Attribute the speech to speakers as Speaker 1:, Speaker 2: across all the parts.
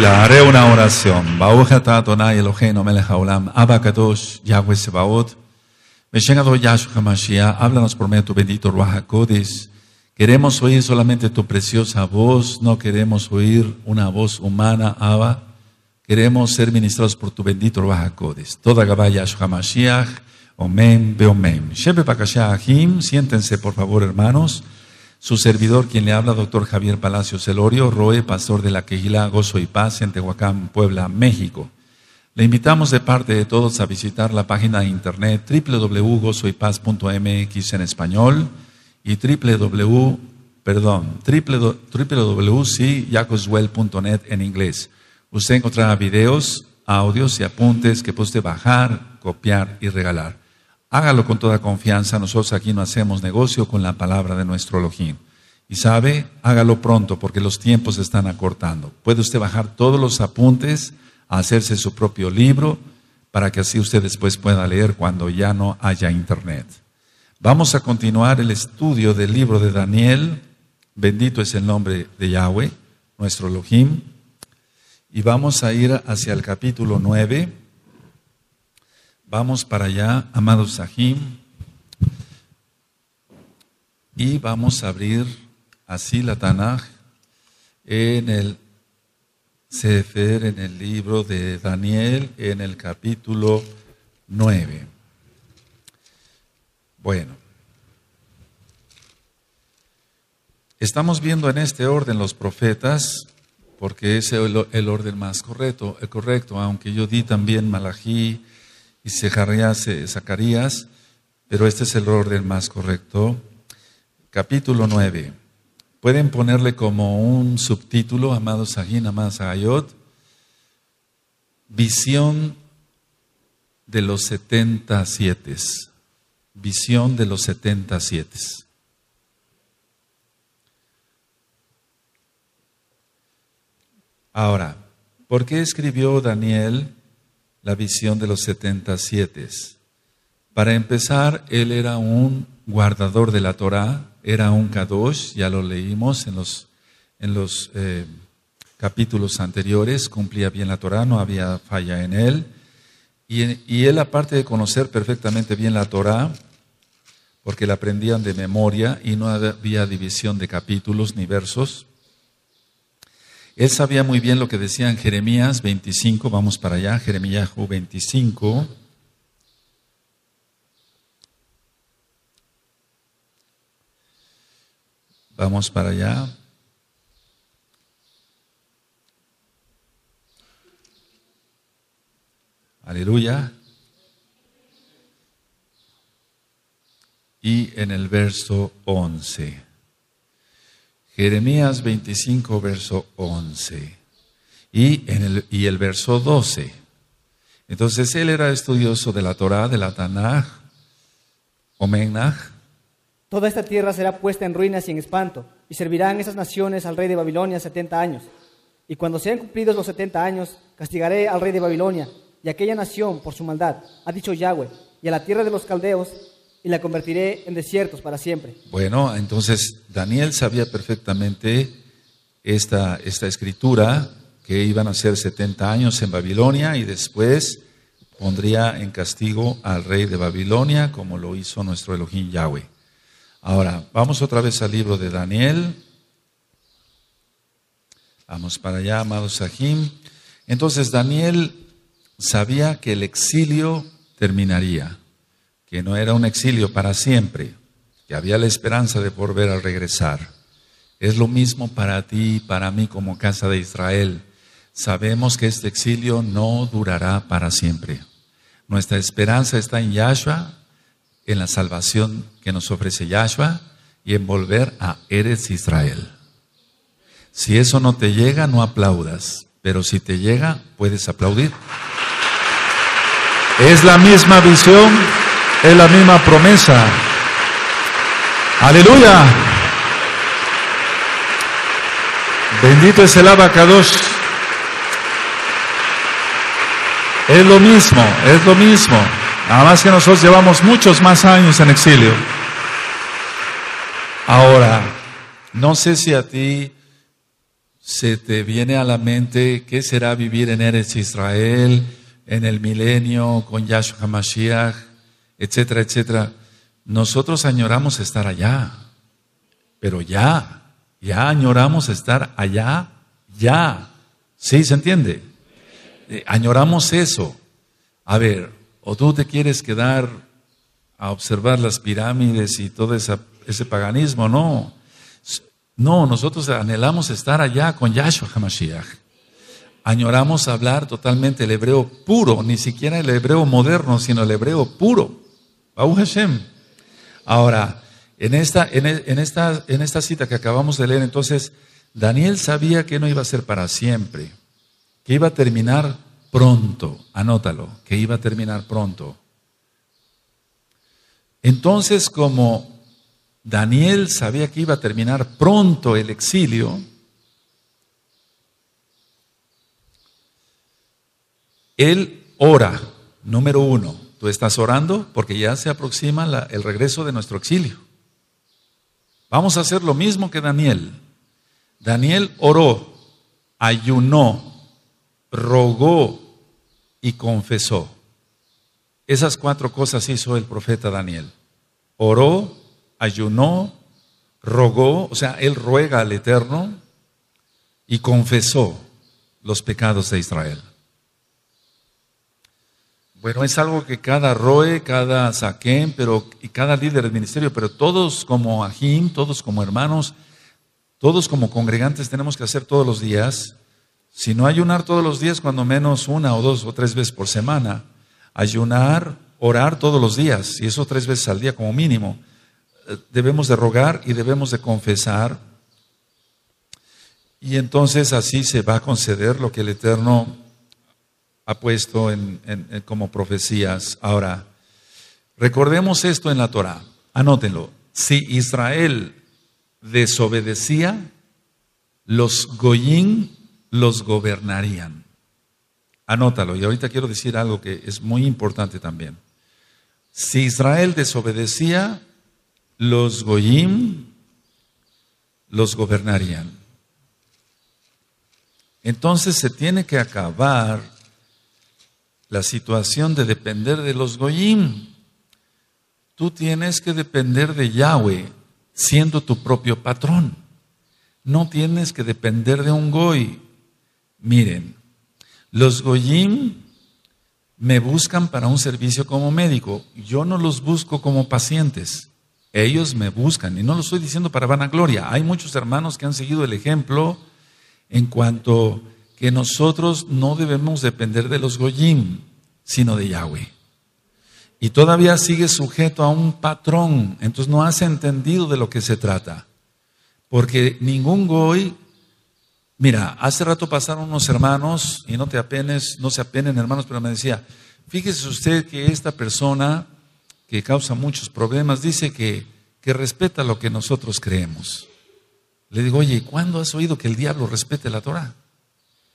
Speaker 1: tranquila, haré una oración. kadosh, Yahweh Sebaot. Yashu Hamashiah, háblanos por medio de tu bendito Ruach Kodis. Queremos oír solamente tu preciosa voz, no queremos oír una voz humana, Abba. Queremos ser ministrados por tu bendito Ruach Kodis. Toda Gabá Yahshua Mashiach, Omen, Beomen. Shebe Pakashah Ahim, siéntense por favor, hermanos. Su servidor, quien le habla, doctor Javier Palacios Celorio Roe, pastor de la quejila Gozo y Paz en Tehuacán, Puebla, México. Le invitamos de parte de todos a visitar la página de internet www.gozoypaz.mx en español y www, perdón, www.yacoswell.net en inglés. Usted encontrará videos, audios y apuntes que puede bajar, copiar y regalar. Hágalo con toda confianza, nosotros aquí no hacemos negocio con la palabra de nuestro Elohim. Y sabe, hágalo pronto porque los tiempos están acortando. Puede usted bajar todos los apuntes, a hacerse su propio libro, para que así usted después pueda leer cuando ya no haya internet. Vamos a continuar el estudio del libro de Daniel. Bendito es el nombre de Yahweh, nuestro Elohim. Y vamos a ir hacia el capítulo 9. Vamos para allá, amados Sahim, y vamos a abrir así la Tanaj en el Sefer, en el libro de Daniel, en el capítulo 9. Bueno, estamos viendo en este orden los profetas, porque es el, orden más correcto, correcto, aunque yo di también Malají, y eh, Zacarías, pero este es el orden más correcto. Capítulo 9. Pueden ponerle como un subtítulo, amados Sahin, amados Ayot, visión de los 77. Visión de los 77. Ahora, ¿por qué escribió Daniel la visión de los 77. Para empezar, él era un guardador de la Torá, era un kadosh, ya lo leímos en los, en los eh, capítulos anteriores, cumplía bien la Torá, no había falla en él. Y, él, aparte de conocer perfectamente bien la Torá, porque la aprendían de memoria y no había división de capítulos ni versos, él sabía muy bien lo que decían Jeremías 25, vamos para allá, Jeremías 25. Vamos para allá. Aleluya. Y en el verso 11. Jeremías 25, verso 11 y, en el, y el verso 12. Entonces él era estudioso de la Torá, de la Tanaj, Omenaj.
Speaker 2: Toda esta tierra será puesta en ruinas y en espanto, y servirán esas naciones al rey de Babilonia 70 años. Y cuando sean cumplidos los 70 años, castigaré al rey de Babilonia y aquella nación por su maldad, ha dicho Yahweh, y a la tierra de los caldeos y la convertiré en desiertos para siempre.
Speaker 1: Bueno, entonces Daniel sabía perfectamente esta, esta escritura, que iban a ser 70 años en Babilonia y después pondría en castigo al rey de Babilonia, como lo hizo nuestro Elohim Yahweh. Ahora, vamos otra vez al libro de Daniel. Vamos para allá, amados Sahim. Entonces Daniel sabía que el exilio terminaría que no era un exilio para siempre, que había la esperanza de volver a regresar. Es lo mismo para ti y para mí como casa de Israel. Sabemos que este exilio no durará para siempre. Nuestra esperanza está en Yahshua, en la salvación que nos ofrece Yahshua y en volver a Eres Israel. Si eso no te llega, no aplaudas, pero si te llega, puedes aplaudir. Es la misma visión es la misma promesa. Aleluya. Bendito es el abacados. Es lo mismo, es lo mismo. Nada más que nosotros llevamos muchos más años en exilio. Ahora, no sé si a ti se te viene a la mente qué será vivir en Eres Israel, en el milenio, con Yahshua Mashiach etcétera, etcétera. Nosotros añoramos estar allá, pero ya, ya añoramos estar allá, ya. ¿Sí se entiende? Eh, añoramos eso. A ver, o tú te quieres quedar a observar las pirámides y todo ese paganismo, no. No, nosotros anhelamos estar allá con Yahshua HaMashiach. Añoramos hablar totalmente el hebreo puro, ni siquiera el hebreo moderno, sino el hebreo puro. Ahora, en esta, en, en, esta, en esta cita que acabamos de leer, entonces, Daniel sabía que no iba a ser para siempre, que iba a terminar pronto, anótalo, que iba a terminar pronto. Entonces, como Daniel sabía que iba a terminar pronto el exilio, él ora, número uno, estás orando porque ya se aproxima el regreso de nuestro exilio. Vamos a hacer lo mismo que Daniel. Daniel oró, ayunó, rogó y confesó. Esas cuatro cosas hizo el profeta Daniel. Oró, ayunó, rogó, o sea, él ruega al Eterno y confesó los pecados de Israel. Bueno, es algo que cada Roe, cada Saquén, pero y cada líder del ministerio, pero todos como Ajín, todos como hermanos, todos como congregantes tenemos que hacer todos los días. Si no ayunar todos los días, cuando menos una o dos o tres veces por semana, ayunar, orar todos los días, y eso tres veces al día como mínimo. Eh, debemos de rogar y debemos de confesar. Y entonces así se va a conceder lo que el Eterno ha puesto en, como profecías. Ahora, recordemos esto en la Torah, anótenlo. Si Israel desobedecía, los goyim los gobernarían. Anótalo, y ahorita quiero decir algo que es muy importante también. Si Israel desobedecía, los goyim los gobernarían. Entonces se tiene que acabar la situación de depender de los goyim. Tú tienes que depender de Yahweh siendo tu propio patrón. No tienes que depender de un goy. Miren, los goyim me buscan para un servicio como médico. Yo no los busco como pacientes. Ellos me buscan. Y no lo estoy diciendo para vanagloria. Hay muchos hermanos que han seguido el ejemplo en cuanto que nosotros no debemos depender de los Goyim, sino de Yahweh. Y todavía sigue sujeto a un patrón, entonces no has entendido de lo que se trata. Porque ningún Goy, mira, hace rato pasaron unos hermanos, y no te apenes, no se apenen hermanos, pero me decía, fíjese usted que esta persona que causa muchos problemas dice que, que respeta lo que nosotros creemos. Le digo, oye, ¿cuándo has oído que el diablo respete la Torah?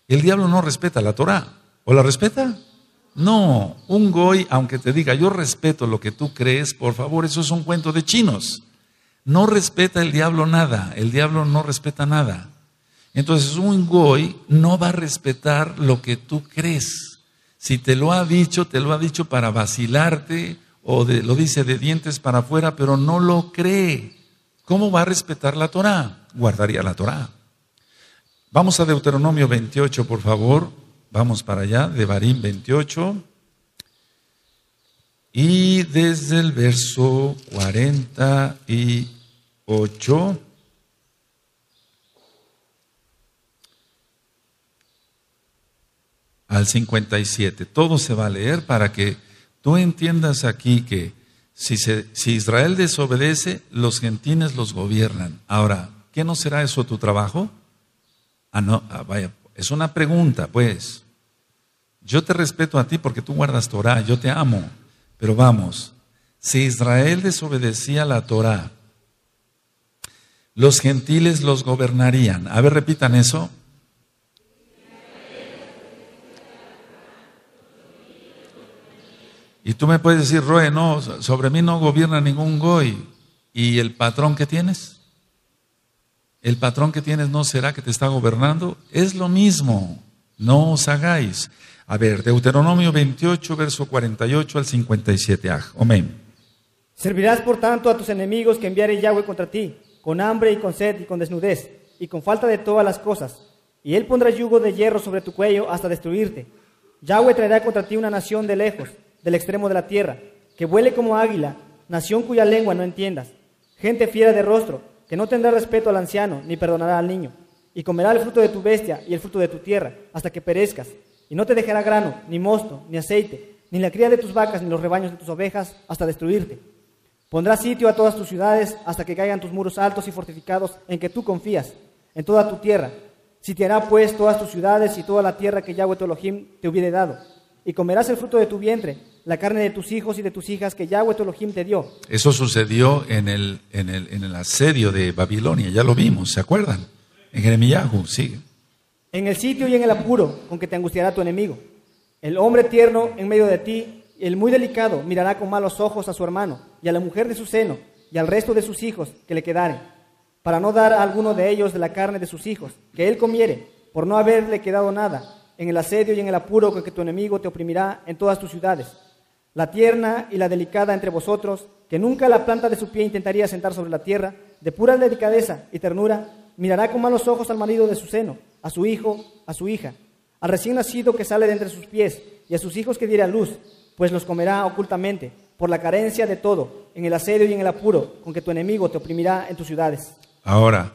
Speaker 1: El diablo no respeta la Torah. ¿O la respeta? No, un goy, aunque te diga, yo respeto lo que tú crees, por favor, eso es un cuento de chinos. No respeta el diablo nada, el diablo no respeta nada. Entonces un goy no va a respetar lo que tú crees. Si te lo ha dicho, te lo ha dicho para vacilarte o de, lo dice de dientes para afuera, pero no lo cree. ¿Cómo va a respetar la Torah? Guardaría la Torah. Vamos a Deuteronomio 28, por favor. Vamos para allá, de Barín 28. Y desde el verso 48. al 57. Todo se va a leer para que tú entiendas aquí que si, si Israel desobedece, los gentiles los gobiernan. Ahora, ¿qué no será eso tu trabajo? Ah, no, ah, vaya, es una pregunta, pues. Yo te respeto a ti porque tú guardas Torah, yo te amo. Pero vamos, si Israel desobedecía la Torah, los gentiles los gobernarían. A ver, repitan eso. Y tú me puedes decir, Roe, no, sobre mí no gobierna ningún goy. ¿Y el patrón que tienes? el patrón que tienes no será que te está gobernando, es lo mismo, no os hagáis. A ver, Deuteronomio 28, verso 48 al 57. Ah, amén.
Speaker 2: Servirás por tanto a tus enemigos que enviaré Yahweh contra ti, con hambre y con sed y con desnudez, y con falta de todas las cosas, y él pondrá yugo de hierro sobre tu cuello hasta destruirte. Yahweh traerá contra ti una nación de lejos, del extremo de la tierra, que vuele como águila, nación cuya lengua no entiendas, gente fiera de rostro, que no tendrá respeto al anciano, ni perdonará al niño, y comerá el fruto de tu bestia y el fruto de tu tierra, hasta que perezcas, y no te dejará grano, ni mosto, ni aceite, ni la cría de tus vacas, ni los rebaños de tus ovejas, hasta destruirte. Pondrá sitio a todas tus ciudades, hasta que caigan tus muros altos y fortificados en que tú confías, en toda tu tierra. Sitiará pues todas tus ciudades y toda la tierra que Yahweh tu te hubiere dado, y comerás el fruto de tu vientre, la carne de tus hijos y de tus hijas que Yahweh tu te dio.
Speaker 1: Eso sucedió en el, en el, asedio de Babilonia, ya lo vimos, ¿se acuerdan? En Jeremías, sigue.
Speaker 2: En el sitio y en el apuro con que te angustiará tu enemigo. El hombre tierno en medio de ti, el muy delicado, mirará con malos ojos a su hermano y a la mujer de su seno y al resto de sus hijos que le quedaren, para no dar a alguno de ellos de la carne de sus hijos, que él comiere, por no haberle quedado nada, en el asedio y en el apuro con que tu enemigo te oprimirá en todas tus ciudades la tierna y la delicada entre vosotros, que nunca la planta de su pie intentaría sentar sobre la tierra, de pura delicadeza y ternura, mirará con malos ojos al marido de su seno, a su hijo, a su hija, al recién nacido que sale de entre sus pies, y a sus hijos que diera luz, pues los comerá ocultamente, por la carencia de todo, en el asedio y en el apuro, con que tu enemigo te oprimirá en tus ciudades.
Speaker 1: Ahora,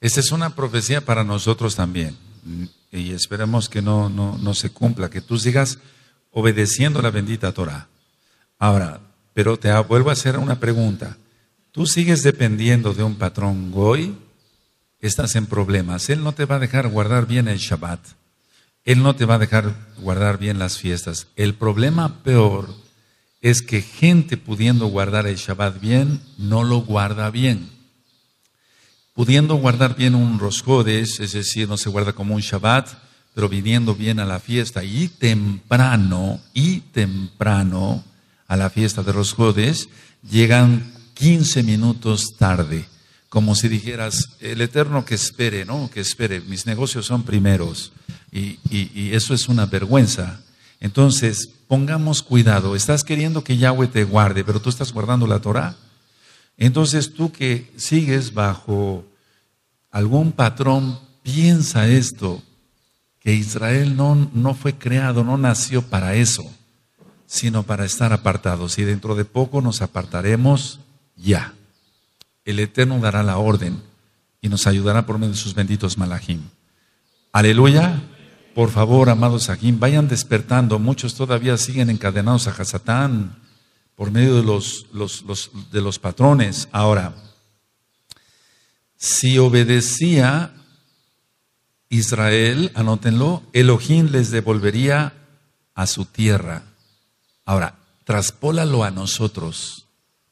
Speaker 1: esta es una profecía para nosotros también, y esperemos que no, no, no se cumpla, que tú digas obedeciendo la bendita Torah. Ahora, pero te vuelvo a hacer una pregunta. Tú sigues dependiendo de un patrón goy, estás en problemas. Él no te va a dejar guardar bien el Shabbat. Él no te va a dejar guardar bien las fiestas. El problema peor es que gente pudiendo guardar el Shabbat bien, no lo guarda bien. Pudiendo guardar bien un Rosjodes, es decir, no se guarda como un Shabbat, pero viniendo bien a la fiesta y temprano, y temprano a la fiesta de los jueves, llegan 15 minutos tarde, como si dijeras, el eterno que espere, ¿no? Que espere, mis negocios son primeros y, y eso es una vergüenza. Entonces, pongamos cuidado, estás queriendo que Yahweh te guarde, pero tú estás guardando la Torah. Entonces tú que sigues bajo algún patrón, piensa esto, e Israel no, no fue creado, no nació para eso, sino para estar apartados. Y dentro de poco nos apartaremos ya. El Eterno dará la orden y nos ayudará por medio de sus benditos malajim. Aleluya. Por favor, amados Ajim, vayan despertando. Muchos todavía siguen encadenados a Hasatán por medio de los, de los patrones. Ahora, si obedecía Israel, anótenlo, Elohim les devolvería a su tierra. Ahora, traspólalo a nosotros,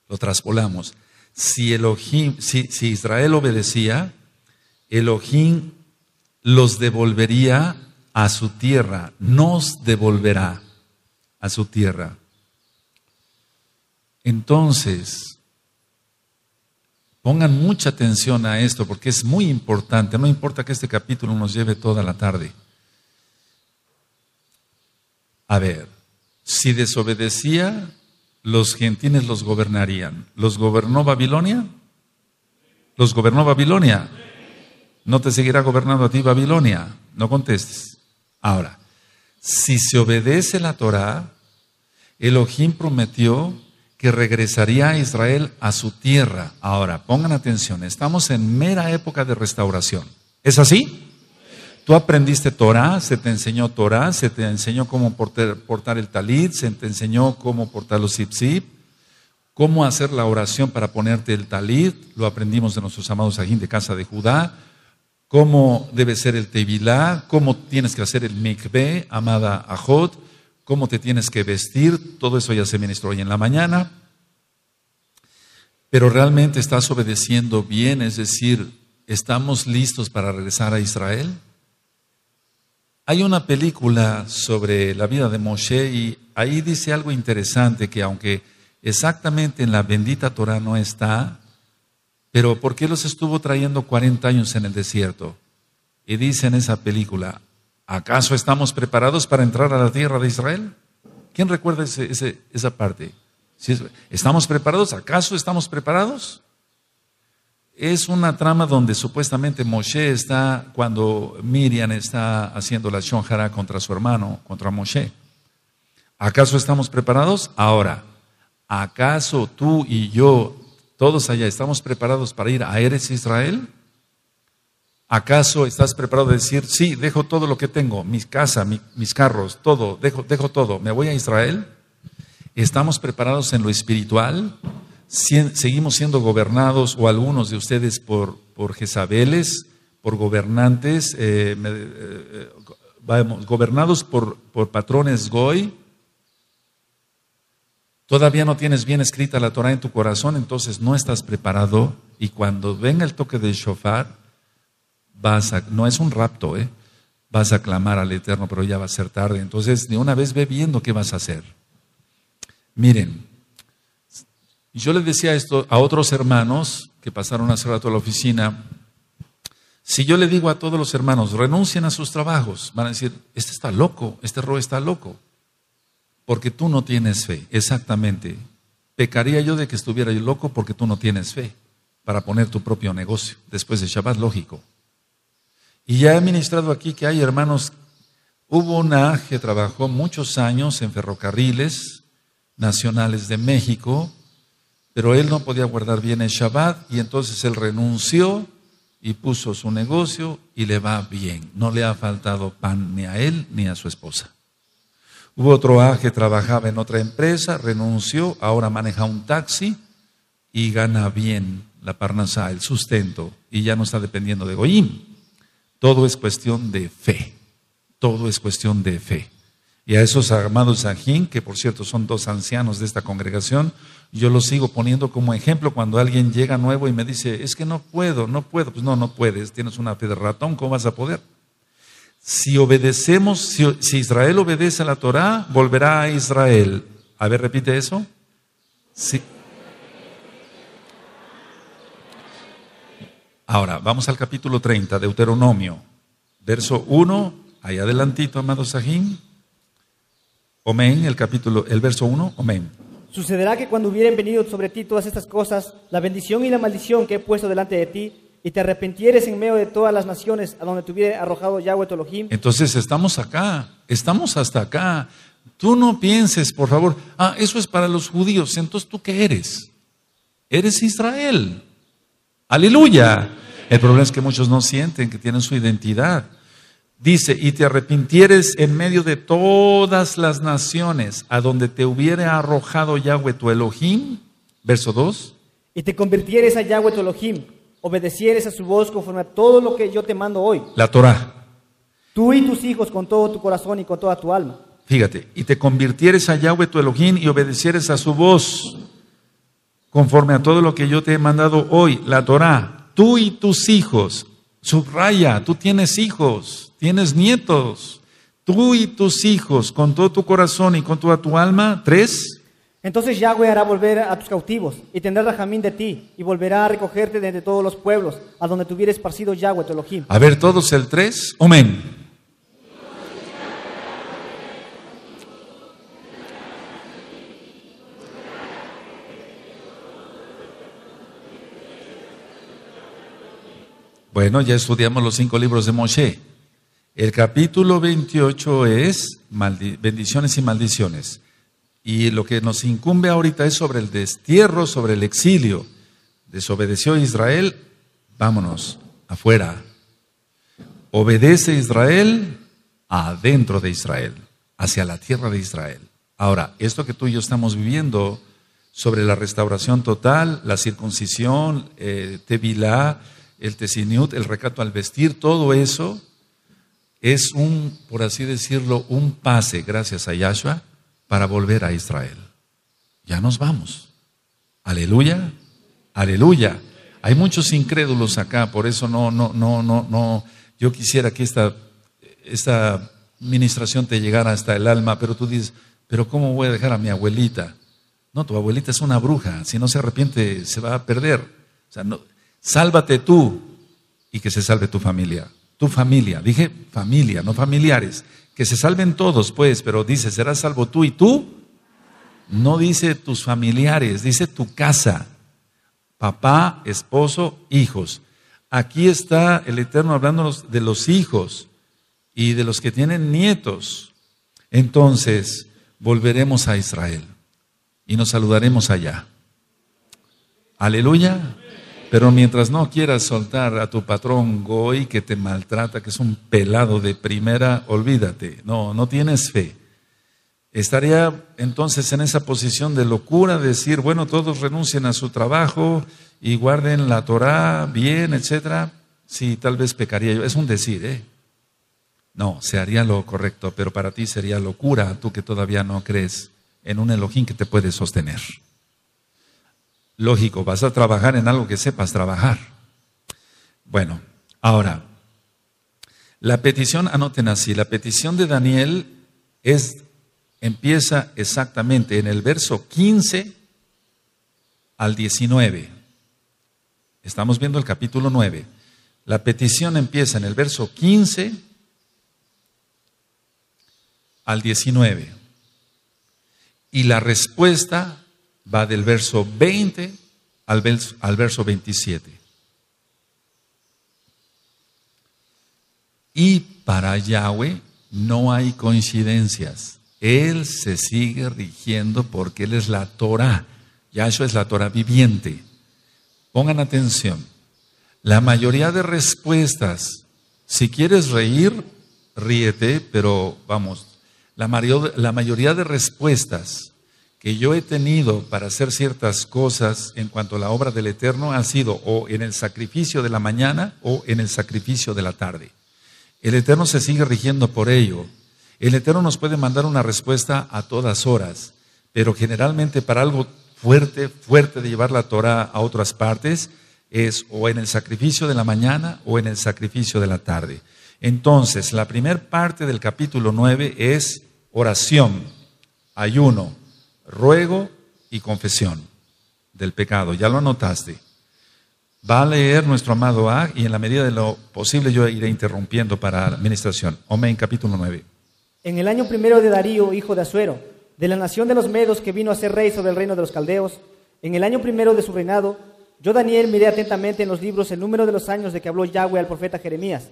Speaker 1: lo traspolamos. Si, Elohim, si, si Israel obedecía, Elohim los devolvería a su tierra, nos devolverá a su tierra. Entonces, Pongan mucha atención a esto porque es muy importante. No importa que este capítulo nos lleve toda la tarde. A ver, si desobedecía, los gentiles los gobernarían. ¿Los gobernó Babilonia? ¿Los gobernó Babilonia? No te seguirá gobernando a ti Babilonia. No contestes. Ahora, si se obedece la Torah, Elohim prometió regresaría a Israel a su tierra. Ahora, pongan atención, estamos en mera época de restauración. ¿Es así? Tú aprendiste Torah, se te enseñó Torah, se te enseñó cómo portar, el talit, se te enseñó cómo portar los zip cómo hacer la oración para ponerte el talit, lo aprendimos de nuestros amados ajín de casa de Judá, cómo debe ser el tevilá, cómo tienes que hacer el mikveh, amada ajot, cómo te tienes que vestir, todo eso ya se ministró hoy en la mañana, pero realmente estás obedeciendo bien, es decir, ¿estamos listos para regresar a Israel? Hay una película sobre la vida de Moshe y ahí dice algo interesante que aunque exactamente en la bendita Torah no está, pero ¿por qué los estuvo trayendo 40 años en el desierto? Y dice en esa película, ¿Acaso estamos preparados para entrar a la tierra de Israel? ¿Quién recuerda esa parte? ¿Estamos preparados? ¿Acaso estamos preparados? Es una trama donde supuestamente Moshe está, cuando Miriam está haciendo la shonjara contra su hermano, contra Moshe. ¿Acaso estamos preparados? Ahora, ¿acaso tú y yo, todos allá, estamos preparados para ir a Eres Israel? ¿Acaso estás preparado a decir, sí, dejo todo lo que tengo, mis casa, mis carros, todo, dejo, dejo todo, me voy a Israel? ¿Estamos preparados en lo espiritual? ¿Seguimos siendo gobernados o algunos de ustedes por, por Jezabeles, por gobernantes, eh, eh, eh, vamos, gobernados por, por patrones Goy? Todavía no tienes bien escrita la Torah en tu corazón, entonces no estás preparado y cuando venga el toque del shofar, no es un rapto, ¿eh? vas a clamar al Eterno, pero ya va a ser tarde. Entonces, de una vez ve viendo qué vas a hacer. Miren, yo les decía esto a otros hermanos que pasaron hace rato a la oficina. Si yo le digo a todos los hermanos, renuncien a sus trabajos, van a decir, este está loco, este robo está loco, porque tú no tienes fe, exactamente. Pecaría yo de que estuviera yo loco porque tú no tienes fe para poner tu propio negocio después de Shabbat, lógico. Y ya he ministrado aquí que hay hermanos, hubo una que trabajó muchos años en ferrocarriles nacionales de México, pero él no podía guardar bien el Shabbat y entonces él renunció y puso su negocio y le va bien. No le ha faltado pan ni a él ni a su esposa. Hubo otro A que trabajaba en otra empresa, renunció, ahora maneja un taxi y gana bien la parnasá, el sustento, y ya no está dependiendo de Goyim. Todo es cuestión de fe. Todo es cuestión de fe. Y a esos amados Sajín, que por cierto son dos ancianos de esta congregación, yo los sigo poniendo como ejemplo cuando alguien llega nuevo y me dice, es que no puedo, no puedo. Pues no, no puedes, tienes una fe de ratón, ¿cómo vas a poder? Si obedecemos, si, Israel obedece a la Torah volverá a Israel. A ver, repite eso. Si, Ahora, vamos al capítulo 30, Deuteronomio, verso 1, ahí adelantito, amado Sajín. Omen, el capítulo, el verso 1, omen.
Speaker 2: Sucederá que cuando hubieren venido sobre ti todas estas cosas, la bendición y la maldición que he puesto delante de ti, y te arrepentieres en medio de todas las naciones a donde te arrojado Yahweh tu
Speaker 1: Entonces estamos acá, estamos hasta acá. Tú no pienses, por favor, ah, eso es para los judíos, entonces tú qué eres? Eres Israel. Aleluya. El problema es que muchos no sienten que tienen su identidad. Dice, y te arrepintieres en medio de todas las naciones a donde te hubiere arrojado Yahweh tu Elohim, verso 2.
Speaker 2: Y te convirtieres a Yahweh tu Elohim, obedecieres a su voz conforme a todo lo que yo te mando hoy. La Torah. Tú y tus hijos con todo tu corazón y con toda
Speaker 1: tu alma. Fíjate, y te convirtieres a Yahweh tu Elohim y obedecieres a su voz conforme a todo lo que yo te he mandado hoy, la Torá, tú y tus hijos, subraya, tú tienes hijos, tienes nietos, tú y tus hijos, con todo tu corazón y con toda tu alma, tres.
Speaker 2: Entonces Yahweh hará volver a tus cautivos y tendrá jamín de ti y volverá a recogerte de entre todos los pueblos a donde tuviera esparcido Yahweh tu Elohim.
Speaker 1: A ver todos el tres, amén. Bueno, ya estudiamos los cinco libros de Moshe. El capítulo 28 es bendiciones y maldiciones. Y lo que nos incumbe ahorita es sobre el destierro, sobre el exilio. Desobedeció Israel, vámonos, afuera. Obedece Israel, adentro de Israel, hacia la tierra de Israel. Ahora, esto que tú y yo estamos viviendo sobre la restauración total, la circuncisión, eh, Tevilá, el tesiniut, el recato al vestir, todo eso es un, por así decirlo, un pase, gracias a Yahshua, para volver a Israel. Ya nos vamos. Aleluya, aleluya. Hay muchos incrédulos acá, por eso no, no, no, no, no. Yo quisiera que esta, esta ministración te llegara hasta el alma, pero tú dices, pero ¿cómo voy a dejar a mi abuelita? No, tu abuelita es una bruja, si no se arrepiente se va a perder. O sea, no, sálvate tú y que se salve tu familia. Tu familia, dije familia, no familiares. Que se salven todos, pues, pero dice, serás salvo tú y tú. No dice tus familiares, dice tu casa, papá, esposo, hijos. Aquí está el Eterno hablándonos de los hijos y de los que tienen nietos. Entonces, volveremos a Israel y nos saludaremos allá. Aleluya. Pero mientras no quieras soltar a tu patrón Goy que te maltrata, que es un pelado de primera, olvídate. No, no tienes fe. Estaría entonces en esa posición de locura decir, bueno, todos renuncien a su trabajo y guarden la Torá bien, etcétera. Sí, tal vez pecaría yo. Es un decir, ¿eh? No, se haría lo correcto, pero para ti sería locura, tú que todavía no crees en un Elohim que te puede sostener. Lógico, vas a trabajar en algo que sepas trabajar. Bueno, ahora, la petición, anoten así, la petición de Daniel es, empieza exactamente en el verso 15 al 19. Estamos viendo el capítulo 9. La petición empieza en el verso 15 al 19. Y la respuesta va del verso 20 al verso, 27. Y para Yahweh no hay coincidencias. Él se sigue rigiendo porque Él es la Torah. Yahshua es la Torah viviente. Pongan atención. La mayoría de respuestas, si quieres reír, ríete, pero vamos, la mayoría de respuestas que yo he tenido para hacer ciertas cosas en cuanto a la obra del Eterno han sido o en el sacrificio de la mañana o en el sacrificio de la tarde. El Eterno se sigue rigiendo por ello. El Eterno nos puede mandar una respuesta a todas horas, pero generalmente para algo fuerte, fuerte de llevar la Torah a otras partes, es o en el sacrificio de la mañana o en el sacrificio de la tarde. Entonces, la primera parte del capítulo 9 es oración, ayuno, ruego y confesión del pecado. Ya lo anotaste. Va a leer nuestro amado A y en la medida de lo posible yo iré interrumpiendo para la administración. Omen capítulo 9.
Speaker 2: En el año primero de Darío, hijo de Azuero, de la nación de los Medos que vino a ser rey sobre el reino de los Caldeos, en el año primero de su reinado, yo Daniel miré atentamente en los libros el número de los años de que habló Yahweh al profeta Jeremías,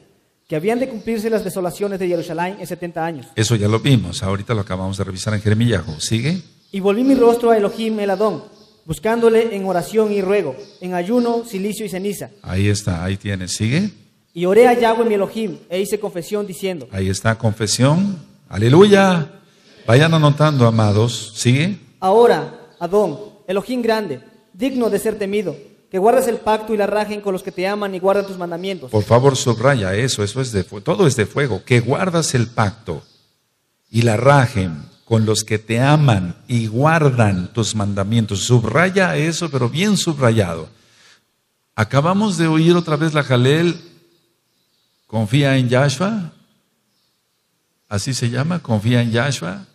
Speaker 2: que habían de cumplirse las desolaciones de Jerusalén en 70 años.
Speaker 1: Eso ya lo vimos, ahorita lo acabamos de revisar en Jeremías. ¿Sigue?
Speaker 2: Y volví mi rostro a Elohim el Adón, buscándole en oración y ruego, en ayuno, silicio y ceniza.
Speaker 1: Ahí está, ahí tienes, sigue.
Speaker 2: Y oré a Yahweh mi Elohim e hice confesión diciendo.
Speaker 1: Ahí está, confesión. Aleluya. Vayan anotando, amados. Sigue.
Speaker 2: Ahora, Adón, Elohim grande, digno de ser temido, que guardas el pacto y la rajen con los que te aman y guardan tus mandamientos. Por
Speaker 1: favor, subraya eso, eso es de todo es de fuego, que guardas el pacto y la rajen con los que te aman y guardan tus mandamientos. Subraya eso, pero bien subrayado. Acabamos de oír otra vez la Jalel, confía en Yahshua, así se llama, confía en Yahshua,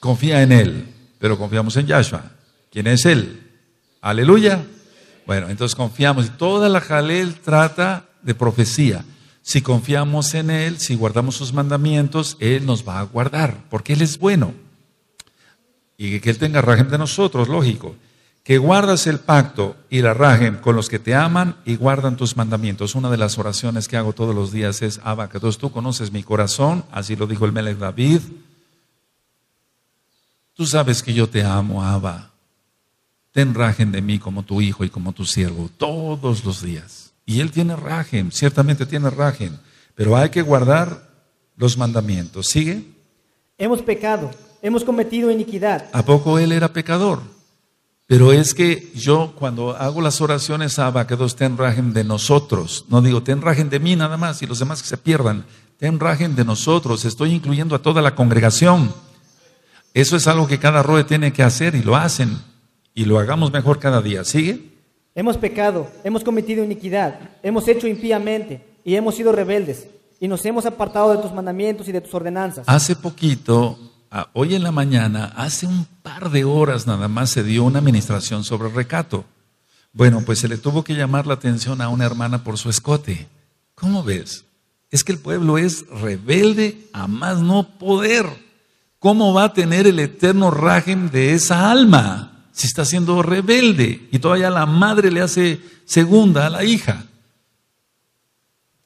Speaker 1: confía en Él, pero confiamos en Yahshua. ¿Quién es Él? Aleluya. Bueno, entonces confiamos. Toda la Jalel trata de profecía. Si confiamos en Él, si guardamos sus mandamientos, Él nos va a guardar, porque Él es bueno. Y que Él tenga Rajen de nosotros, lógico. Que guardas el pacto y la rajen con los que te aman y guardan tus mandamientos. Una de las oraciones que hago todos los días es, Abba, que tú conoces mi corazón, así lo dijo el Melech David. Tú sabes que yo te amo, Abba. Ten rajen de mí como tu hijo y como tu siervo todos los días. Y él tiene rajen, ciertamente tiene rajen, pero hay que guardar los mandamientos. ¿Sigue?
Speaker 2: Hemos pecado, hemos cometido iniquidad.
Speaker 1: ¿A poco él era pecador? Pero es que yo cuando hago las oraciones a Dios ten rajen de nosotros. No digo, ten rajen de mí nada más y los demás que se pierdan. Ten rajen de nosotros. Estoy incluyendo a toda la congregación. Eso es algo que cada roe tiene que hacer y lo hacen. Y lo hagamos mejor cada día. ¿Sigue?
Speaker 2: Hemos pecado, hemos cometido iniquidad, hemos hecho impíamente y hemos sido rebeldes y nos hemos apartado de tus mandamientos y de tus ordenanzas. Hace
Speaker 1: poquito, hoy en la mañana, hace un par de horas nada más se dio una administración sobre recato. Bueno, pues se le tuvo que llamar la atención a una hermana por su escote. ¿Cómo ves? Es que el pueblo es rebelde a más no poder. ¿Cómo va a tener el eterno rajem de esa alma? si está siendo rebelde y todavía la madre le hace segunda a la hija.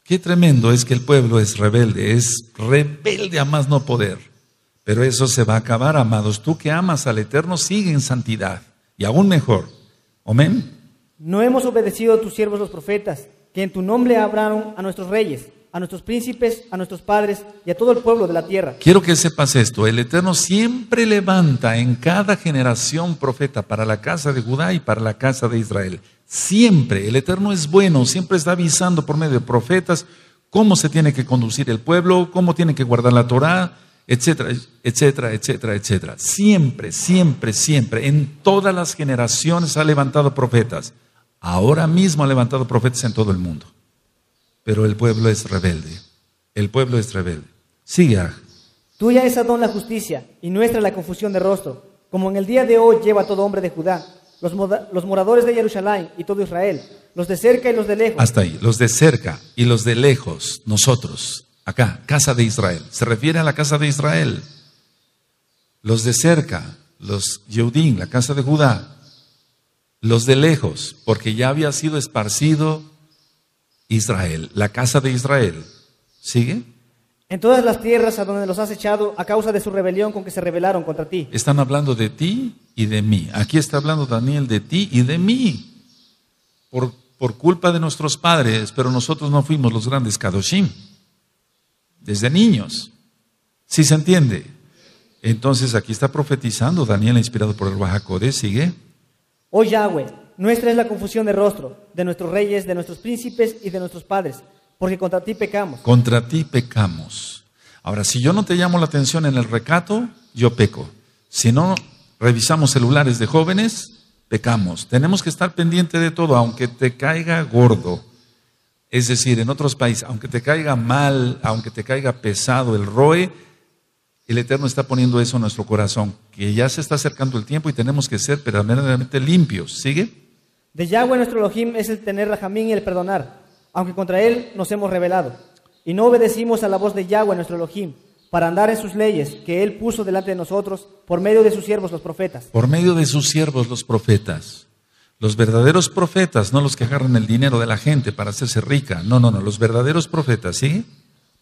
Speaker 1: Qué tremendo es que el pueblo es rebelde, es rebelde a más no poder. Pero eso se va a acabar, amados. Tú que amas al Eterno, sigue en santidad y aún mejor. Amén.
Speaker 2: No hemos obedecido a tus siervos los profetas, que en tu nombre hablaron a nuestros reyes a nuestros príncipes, a nuestros padres y a todo el pueblo de la tierra.
Speaker 1: Quiero que sepas esto, el Eterno siempre levanta en cada generación profeta para la casa de Judá y para la casa de Israel. Siempre, el Eterno es bueno, siempre está avisando por medio de profetas cómo se tiene que conducir el pueblo, cómo tiene que guardar la Torá, etcétera, etcétera, etcétera, etcétera. Siempre, siempre, siempre, en todas las generaciones ha levantado profetas. Ahora mismo ha levantado profetas en todo el mundo pero el pueblo es rebelde. El pueblo es rebelde. Siga.
Speaker 2: Tuya es Adón la justicia y nuestra la confusión de rostro, como en el día de hoy lleva todo hombre de Judá, los, moradores de Jerusalén y todo Israel, los de cerca y los de lejos.
Speaker 1: Hasta ahí, los de cerca y los de lejos, nosotros, acá, casa de Israel. Se refiere a la casa de Israel. Los de cerca, los Yeudín, la casa de Judá. Los de lejos, porque ya había sido esparcido Israel, la casa de Israel. ¿Sigue?
Speaker 2: En todas las tierras a donde los has echado a causa de su rebelión con que se rebelaron contra ti.
Speaker 1: Están hablando de ti y de mí. Aquí está hablando Daniel de ti y de mí. Por, por culpa de nuestros padres, pero nosotros no fuimos los grandes Kadoshim. Desde niños. ¿Sí se entiende? Entonces aquí está profetizando Daniel, inspirado por el Bajacode Sigue.
Speaker 2: Oh Yahweh nuestra es la confusión de rostro, de nuestros reyes, de nuestros príncipes y de nuestros padres, porque contra ti pecamos.
Speaker 1: Contra ti pecamos. Ahora, si yo no te llamo la atención en el recato, yo peco. Si no revisamos celulares de jóvenes, pecamos. Tenemos que estar pendiente de todo, aunque te caiga gordo. Es decir, en otros países, aunque te caiga mal, aunque te caiga pesado el ROE, el Eterno está poniendo eso en nuestro corazón, que ya se está acercando el tiempo y tenemos que ser verdaderamente limpios. ¿Sigue?
Speaker 2: De Yahweh nuestro Elohim es el tener jamín y el perdonar, aunque contra él nos hemos rebelado. Y no obedecimos a la voz de Yahweh nuestro Elohim para andar en sus leyes que él puso delante de nosotros por medio de sus siervos los profetas.
Speaker 1: Por medio de sus siervos los profetas. Los verdaderos profetas, no los que agarran el dinero de la gente para hacerse rica. No, no, no, los verdaderos profetas, ¿sí?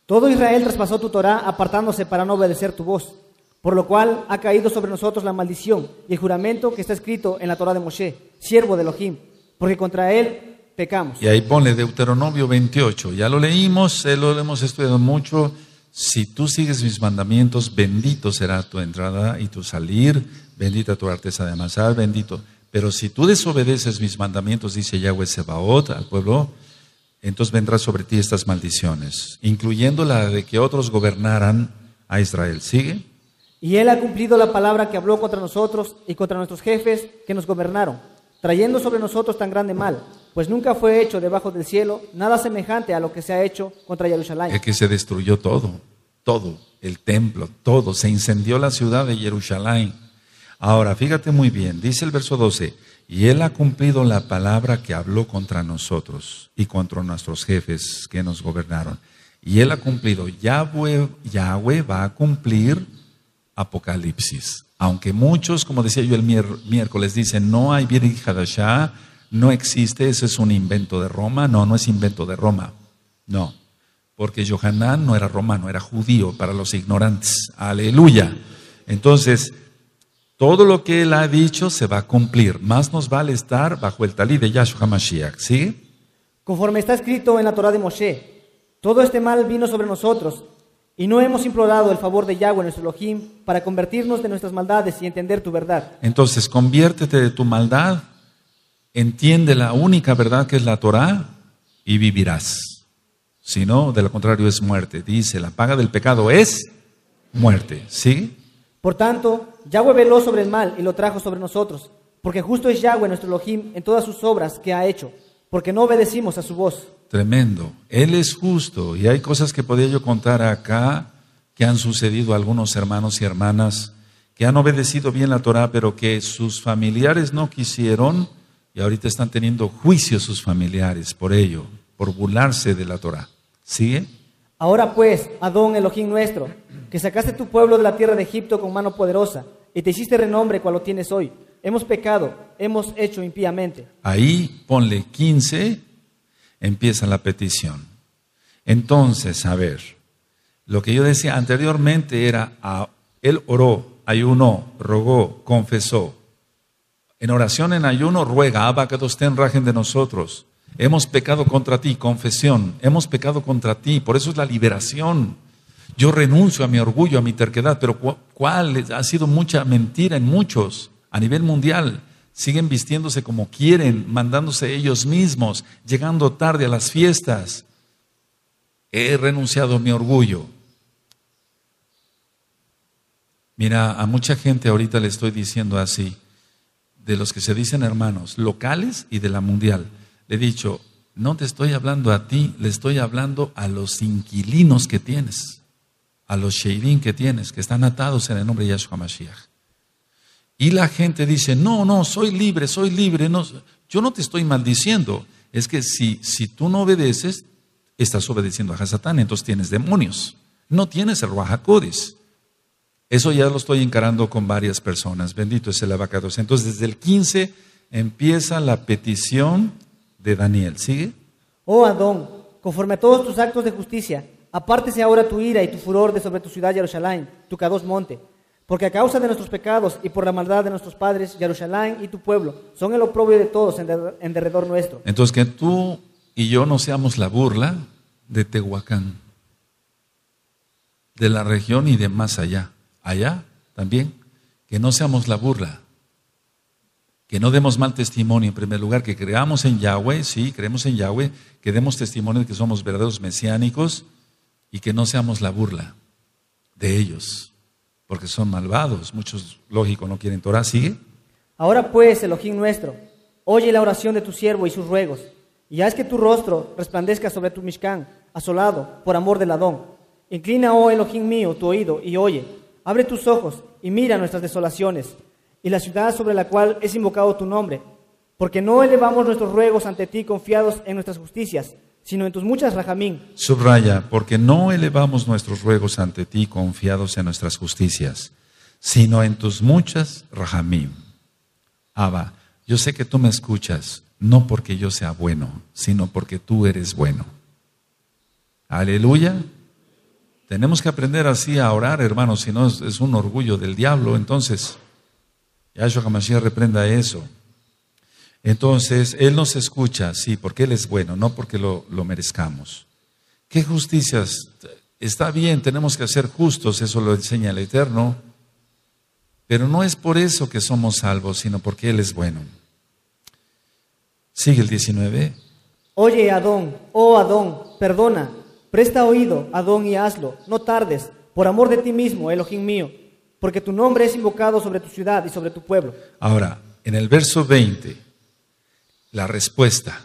Speaker 2: Todo Israel traspasó tu Torá apartándose para no obedecer tu voz. Por lo cual ha caído sobre nosotros la maldición y el juramento que está escrito en la Torah de Moshe, siervo de Elohim, porque contra él pecamos. Y ahí
Speaker 1: pone Deuteronomio 28, ya lo leímos, eh, lo hemos estudiado mucho. Si tú sigues mis mandamientos, bendito será tu entrada y tu salir, bendita tu artesa de amasar, bendito. Pero si tú desobedeces mis mandamientos, dice Yahweh Sebaot al pueblo, entonces vendrán sobre ti estas maldiciones, incluyendo la de que otros gobernaran a Israel. ¿Sigue?
Speaker 2: Y él ha cumplido la palabra que habló contra nosotros y contra nuestros jefes que nos gobernaron, trayendo sobre nosotros tan grande mal, pues nunca fue hecho debajo del cielo nada semejante a lo que se ha hecho contra Jerusalén. Es
Speaker 1: que se destruyó todo, todo, el templo, todo, se incendió la ciudad de Jerusalén. Ahora, fíjate muy bien, dice el verso 12, y él ha cumplido la palabra que habló contra nosotros y contra nuestros jefes que nos gobernaron. Y él ha cumplido, Yahweh, Yahweh va a cumplir Apocalipsis. Aunque muchos, como decía yo el miércoles, dicen, no hay en ya, no existe, eso es un invento de Roma. No, no es invento de Roma. No, porque Johanán no era romano, era judío para los ignorantes. Aleluya. Entonces, todo lo que él ha dicho se va a cumplir. Más nos vale estar bajo el talí de Yahshua Mashiach. ¿Sí?
Speaker 2: Conforme está escrito en la Torah de Moshe, todo este mal vino sobre nosotros y no hemos implorado el favor de Yahweh, nuestro Elohim, para convertirnos de nuestras maldades y entender tu verdad.
Speaker 1: Entonces, conviértete de tu maldad, entiende la única verdad que es la Torá y vivirás. Si no, de lo contrario es muerte. Dice, la paga del pecado es muerte. ¿Sí?
Speaker 2: Por tanto, Yahweh veló sobre el mal y lo trajo sobre nosotros, porque justo es Yahweh, nuestro Elohim, en todas sus obras que ha hecho, porque no obedecimos a su voz.
Speaker 1: Tremendo. Él es justo. Y hay cosas que podía yo contar acá que han sucedido a algunos hermanos y hermanas que han obedecido bien la Torah, pero que sus familiares no quisieron y ahorita están teniendo juicio sus familiares por ello, por burlarse de la Torah. ¿Sigue?
Speaker 2: Ahora pues, Adón Elohim nuestro, que sacaste tu pueblo de la tierra de Egipto con mano poderosa y te hiciste renombre cual lo tienes hoy. Hemos pecado, hemos hecho impíamente.
Speaker 1: Ahí ponle 15 empieza la petición. Entonces, a ver, lo que yo decía anteriormente era, a, ah, él oró, ayunó, rogó, confesó. En oración, en ayuno, ruega, abba que ten rajen de nosotros. Hemos pecado contra ti, confesión. Hemos pecado contra ti, por eso es la liberación. Yo renuncio a mi orgullo, a mi terquedad, pero ¿cuál? Ha sido mucha mentira en muchos a nivel mundial siguen vistiéndose como quieren, mandándose ellos mismos, llegando tarde a las fiestas. He renunciado a mi orgullo. Mira, a mucha gente ahorita le estoy diciendo así, de los que se dicen hermanos, locales y de la mundial. Le he dicho, no te estoy hablando a ti, le estoy hablando a los inquilinos que tienes, a los sheidin que tienes, que están atados en el nombre de Yahshua Mashiach. Y la gente dice, no, no, soy libre, soy libre. No, yo no te estoy maldiciendo. Es que si, si tú no obedeces, estás obedeciendo a Satán, entonces tienes demonios. No tienes el Ruajacodis. Eso ya lo estoy encarando con varias personas. Bendito es el abacados. Entonces, desde el 15 empieza la petición de Daniel. ¿Sigue?
Speaker 2: Oh Adón, conforme a todos tus actos de justicia, apártese ahora tu ira y tu furor de sobre tu ciudad Jerusalén, tu Cados Monte porque a causa de nuestros pecados y por la maldad de nuestros padres, Jerusalén y tu pueblo son el oprobio de todos en, en derredor nuestro.
Speaker 1: Entonces, que tú y yo no seamos la burla de Tehuacán, de la región y de más allá. Allá también, que no seamos la burla, que no demos mal testimonio en primer lugar, que creamos en Yahweh, sí, creemos en Yahweh, que demos testimonio de que somos verdaderos mesiánicos y que no seamos la burla de ellos porque son malvados. Muchos, lógico, no quieren Torah. ¿Sigue?
Speaker 2: Ahora pues, Elohim nuestro, oye la oración de tu siervo y sus ruegos, y haz que tu rostro resplandezca sobre tu Mishkan, asolado por amor del Adón. Inclina, oh Elohim mío, tu oído y oye. Abre tus ojos y mira nuestras desolaciones y la ciudad sobre la cual es invocado tu nombre, porque no elevamos nuestros ruegos ante ti confiados en nuestras justicias, sino en tus muchas rajamín.
Speaker 1: Subraya, porque no elevamos nuestros ruegos ante ti confiados en nuestras justicias, sino en tus muchas rajamín. Abba, yo sé que tú me escuchas, no porque yo sea bueno, sino porque tú eres bueno. Aleluya. Tenemos que aprender así a orar, hermanos, si no es, un orgullo del diablo. Entonces, Yahshua Hamashiach reprenda eso. Entonces, Él nos escucha, sí, porque Él es bueno, no porque lo, merezcamos. ¿Qué justicias? Está bien, tenemos que ser justos, eso lo enseña el Eterno, pero no es por eso que somos salvos, sino porque Él es bueno. Sigue el 19.
Speaker 2: Oye, Adón, oh Adón, perdona, presta oído, Adón, y hazlo, no tardes, por amor de ti mismo, Elohim mío, porque tu nombre es invocado sobre tu ciudad y sobre tu pueblo.
Speaker 1: Ahora, en el verso 20, la respuesta.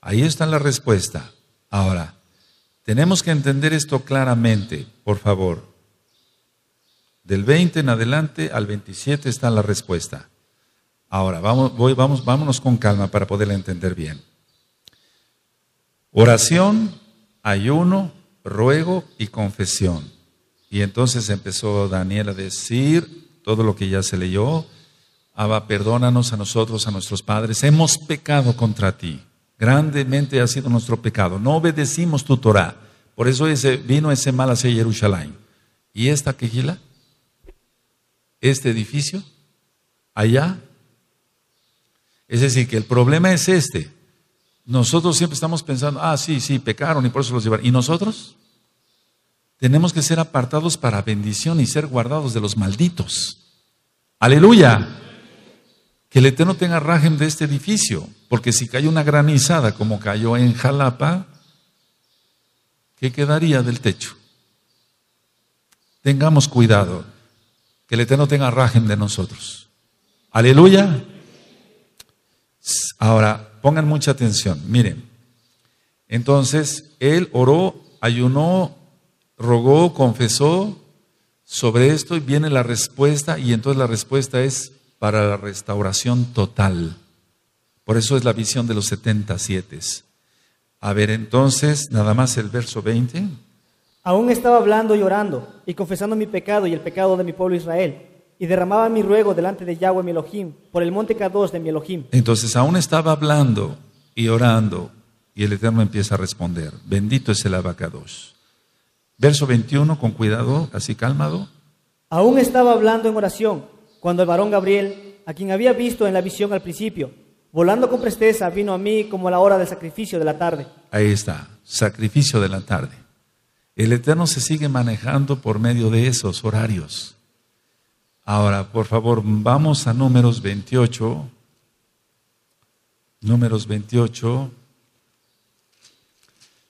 Speaker 1: Ahí está la respuesta. Ahora, tenemos que entender esto claramente, por favor. Del 20 en adelante al 27 está la respuesta. Ahora, vamos, voy, vamos, vámonos con calma para poderla entender bien. Oración, ayuno, ruego y confesión. Y entonces empezó Daniel a decir todo lo que ya se leyó, Abba, perdónanos a nosotros, a nuestros padres. Hemos pecado contra ti. Grandemente ha sido nuestro pecado. No obedecimos tu Torah. Por eso vino ese mal hacia Jerusalén. ¿Y esta quejila? ¿Este edificio? ¿Allá? Es decir, que el problema es este. Nosotros siempre estamos pensando, ah, sí, sí, pecaron y por eso los llevaron. ¿Y nosotros? Tenemos que ser apartados para bendición y ser guardados de los malditos. Aleluya que el Eterno tenga rajem de este edificio, porque si cae una granizada como cayó en Jalapa, ¿qué quedaría del techo? Tengamos cuidado, que el Eterno tenga rajem de nosotros. Aleluya. Ahora, pongan mucha atención, miren. Entonces, él oró, ayunó, rogó, confesó sobre esto y viene la respuesta y entonces la respuesta es para la restauración total. Por eso es la visión de los 77. A ver entonces, nada más el verso 20.
Speaker 2: Aún estaba hablando y orando y confesando mi pecado y el pecado de mi pueblo Israel. Y derramaba mi ruego delante de Yahweh mi Elohim, por el monte k de mi Elohim.
Speaker 1: Entonces aún estaba hablando y orando y el Eterno empieza a responder. Bendito es el abacados. Verso 21, con cuidado, así calmado.
Speaker 2: Aún estaba hablando en oración cuando el varón Gabriel, a quien había visto en la visión al principio, volando con presteza, vino a mí como a la hora del sacrificio de la tarde.
Speaker 1: Ahí está, sacrificio de la tarde. El Eterno se sigue manejando por medio de esos horarios. Ahora, por favor, vamos a números 28. Números 28.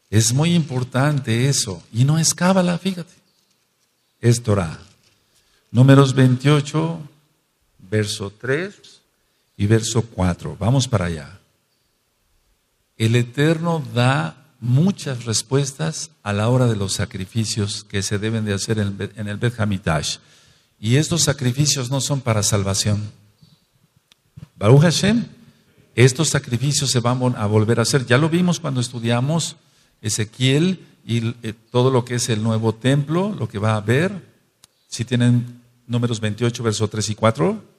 Speaker 1: Es muy importante eso. Y no es cábala, fíjate. Es Torah. Números 28, verso 3 y verso 4. Vamos para allá. El Eterno da muchas respuestas a la hora de los sacrificios que se deben de hacer en el Bet Y estos sacrificios no son para salvación. Baruch Hashem, estos sacrificios se van a volver a hacer. Ya lo vimos cuando estudiamos Ezequiel y eh, todo lo que es el nuevo templo, lo que va a haber. Si tienen números 28, verso 3 y 4.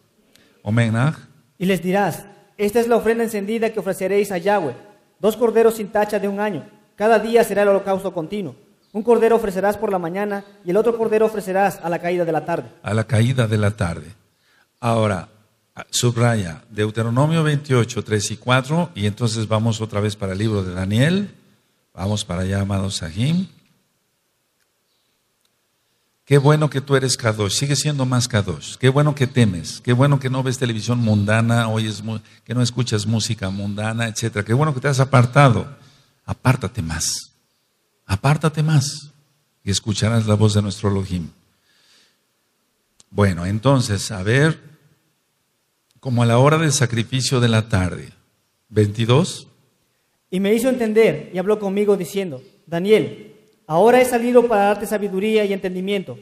Speaker 1: ¿ah?
Speaker 2: Y les dirás, esta es la ofrenda encendida que ofreceréis a Yahweh, dos corderos sin tacha de un año. Cada día será el holocausto continuo. Un cordero ofrecerás por la mañana y el otro cordero ofrecerás a la caída de la tarde.
Speaker 1: A la caída de la tarde. Ahora, subraya Deuteronomio 28, 3 y 4 y entonces vamos otra vez para el libro de Daniel. Vamos para allá, amados Sahim. Qué bueno que tú eres Kadosh, sigue siendo más Kadosh. Qué bueno que temes, qué bueno que no ves televisión mundana, oyes, que no escuchas música mundana, etc. Qué bueno que te has apartado. Apártate más, apártate más y escucharás la voz de nuestro Elohim. Bueno, entonces, a ver, como a la hora del sacrificio de la tarde, 22.
Speaker 2: Y me hizo entender y habló conmigo diciendo, Daniel, Ahora he salido para darte sabiduría y entendimiento.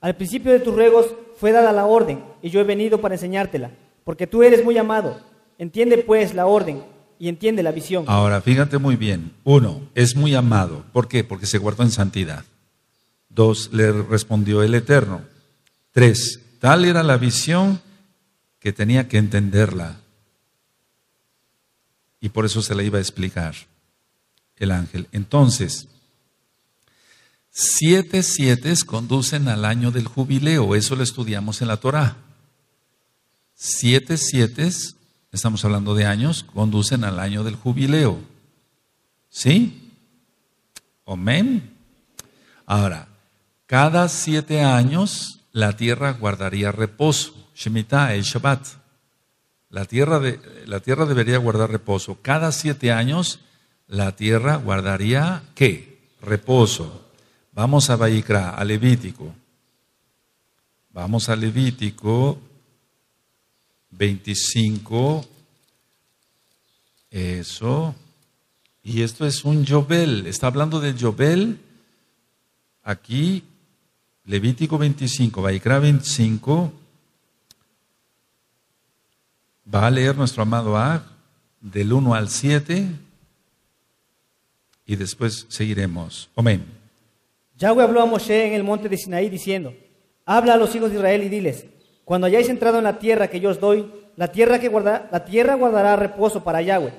Speaker 2: Al principio de tus ruegos fue dada la orden, y yo he venido para enseñártela, porque tú eres muy amado. Entiende pues la orden y entiende la visión.
Speaker 1: Ahora, fíjate muy bien. Uno, es muy amado. ¿Por qué? Porque se guardó en santidad. Dos, le respondió el Eterno. Tres, tal era la visión que tenía que entenderla. Y por eso se la iba a explicar el ángel. Entonces, Siete siete conducen al año del jubileo, eso lo estudiamos en la Torá. Siete siete, estamos hablando de años, conducen al año del jubileo. ¿Sí? Amén. Ahora, cada siete años la tierra guardaría reposo. Shemitah, el Shabbat. La tierra, de, la tierra debería guardar reposo. Cada siete años la tierra guardaría qué? Reposo. Vamos a Baikra, a Levítico. Vamos a Levítico 25. Eso. Y esto es un Yobel. Está hablando del Yobel. Aquí, Levítico 25, Baikra 25. Va a leer nuestro amado Ag del 1 al 7 y después seguiremos. Amén.
Speaker 2: Yahweh habló a Moshe en el monte de Sinaí diciendo, habla a los hijos de Israel y diles, cuando hayáis entrado en la tierra que yo os doy, la tierra, que la tierra guardará reposo para Yahweh.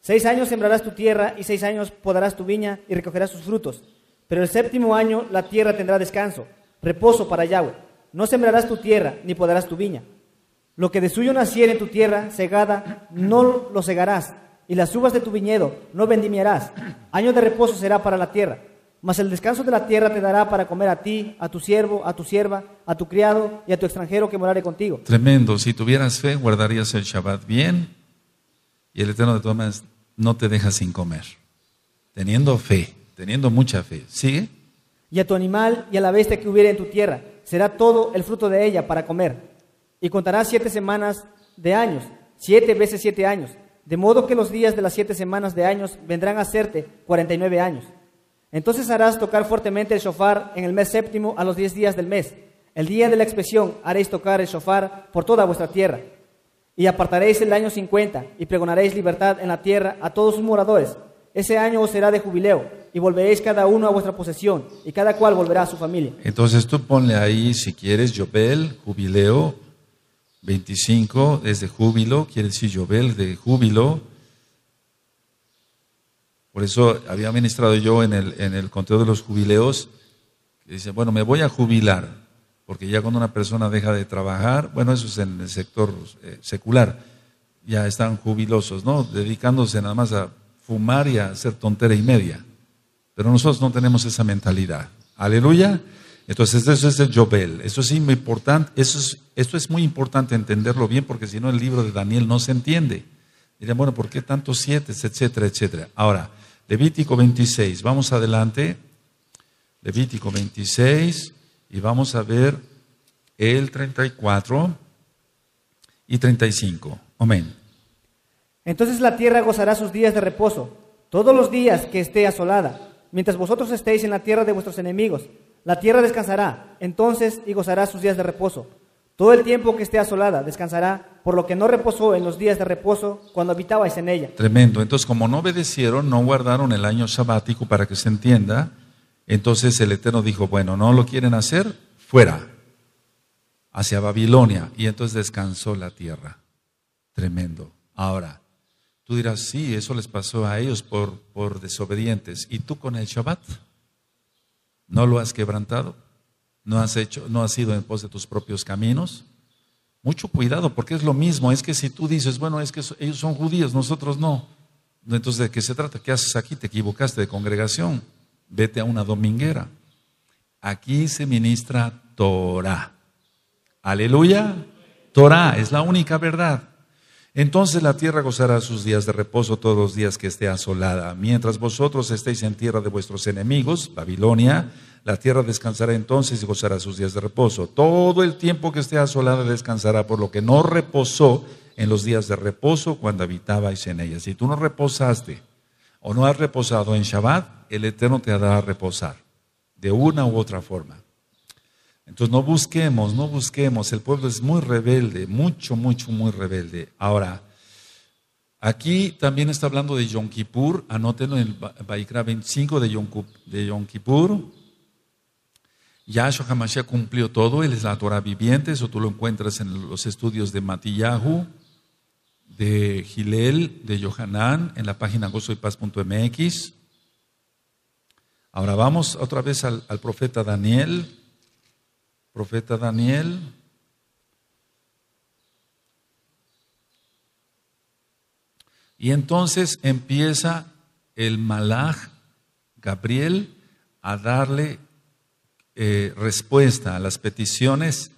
Speaker 2: Seis años sembrarás tu tierra y seis años podarás tu viña y recogerás sus frutos. Pero el séptimo año la tierra tendrá descanso, reposo para Yahweh. No sembrarás tu tierra ni podarás tu viña. Lo que de suyo naciere en tu tierra, Cegada no lo segarás, y las uvas de tu viñedo no vendimiarás. Año de reposo será para la tierra. Mas el descanso de la tierra te dará para comer a ti, a tu siervo, a tu sierva, a tu criado y a tu extranjero que morare contigo.
Speaker 1: Tremendo. Si tuvieras fe, guardarías el Shabbat bien. Y el Eterno de Tomás no te deja sin comer. Teniendo fe, teniendo mucha fe. ¿Sigue?
Speaker 2: Y a tu animal y a la bestia que hubiere en tu tierra, será todo el fruto de ella para comer. Y contarás siete semanas de años, siete veces siete años. De modo que los días de las siete semanas de años vendrán a serte cuarenta y nueve años. Entonces harás tocar fuertemente el shofar en el mes séptimo a los diez días del mes. El día de la expresión haréis tocar el shofar por toda vuestra tierra. Y apartaréis el año cincuenta y pregonaréis libertad en la tierra a todos sus moradores. Ese año os será de jubileo y volveréis cada uno a vuestra posesión y cada cual volverá a su familia.
Speaker 1: Entonces tú ponle ahí, si quieres, Yobel, jubileo, 25 es de júbilo, quiere decir Yobel de júbilo por eso había ministrado yo en el, conteo de los jubileos, que dice, bueno, me voy a jubilar, porque ya cuando una persona deja de trabajar, bueno, eso es en el sector eh, secular, ya están jubilosos, ¿no? Dedicándose nada más a fumar y a hacer tontera y media. Pero nosotros no tenemos esa mentalidad. Aleluya. Entonces, eso es el Jobel. Eso es muy importante. Eso es, esto es muy importante entenderlo bien, porque si no, el libro de Daniel no se entiende. Dirían, bueno, ¿por qué tantos siete, etcétera, etcétera? Ahora, Levítico 26, vamos adelante. Levítico 26 y vamos a ver el 34 y 35. Amén.
Speaker 2: Entonces la tierra gozará sus días de reposo, todos los días que esté asolada, mientras vosotros estéis en la tierra de vuestros enemigos. La tierra descansará entonces y gozará sus días de reposo todo el tiempo que esté asolada descansará, por lo que no reposó en los días de reposo cuando habitabais en ella.
Speaker 1: Tremendo. Entonces, como no obedecieron, no guardaron el año sabático para que se entienda, entonces el Eterno dijo, bueno, no lo quieren hacer, fuera, hacia Babilonia. Y entonces descansó la tierra. Tremendo. Ahora, tú dirás, sí, eso les pasó a ellos por, por desobedientes. ¿Y tú con el Shabbat? ¿No lo has quebrantado? no has hecho, no has ido en pos de tus propios caminos. Mucho cuidado, porque es lo mismo. Es que si tú dices, bueno, es que ellos son judíos, nosotros no. Entonces, ¿de qué se trata? ¿Qué haces aquí? Te equivocaste de congregación. Vete a una dominguera. Aquí se ministra Torah. Aleluya. Torah es la única verdad. Entonces la tierra gozará sus días de reposo todos los días que esté asolada. Mientras vosotros estéis en tierra de vuestros enemigos, Babilonia, la tierra descansará entonces y gozará sus días de reposo. Todo el tiempo que esté asolada descansará, por lo que no reposó en los días de reposo cuando habitabais en ella. Si tú no reposaste o no has reposado en Shabbat, el Eterno te hará reposar de una u otra forma. Entonces no busquemos, no busquemos. El pueblo es muy rebelde, mucho, mucho, muy rebelde. Ahora, aquí también está hablando de Yom Kippur. Anótenlo en el Baikra 25 de Yom, Kippur. Yahshua cumplió todo. Él es la Torah viviente. Eso tú lo encuentras en los estudios de Matiyahu, de Gilel, de Yohanan, en la página gozoypaz.mx. Ahora vamos otra vez al, al profeta Daniel profeta Daniel. Y entonces empieza el malaj Gabriel a darle eh, respuesta a las peticiones,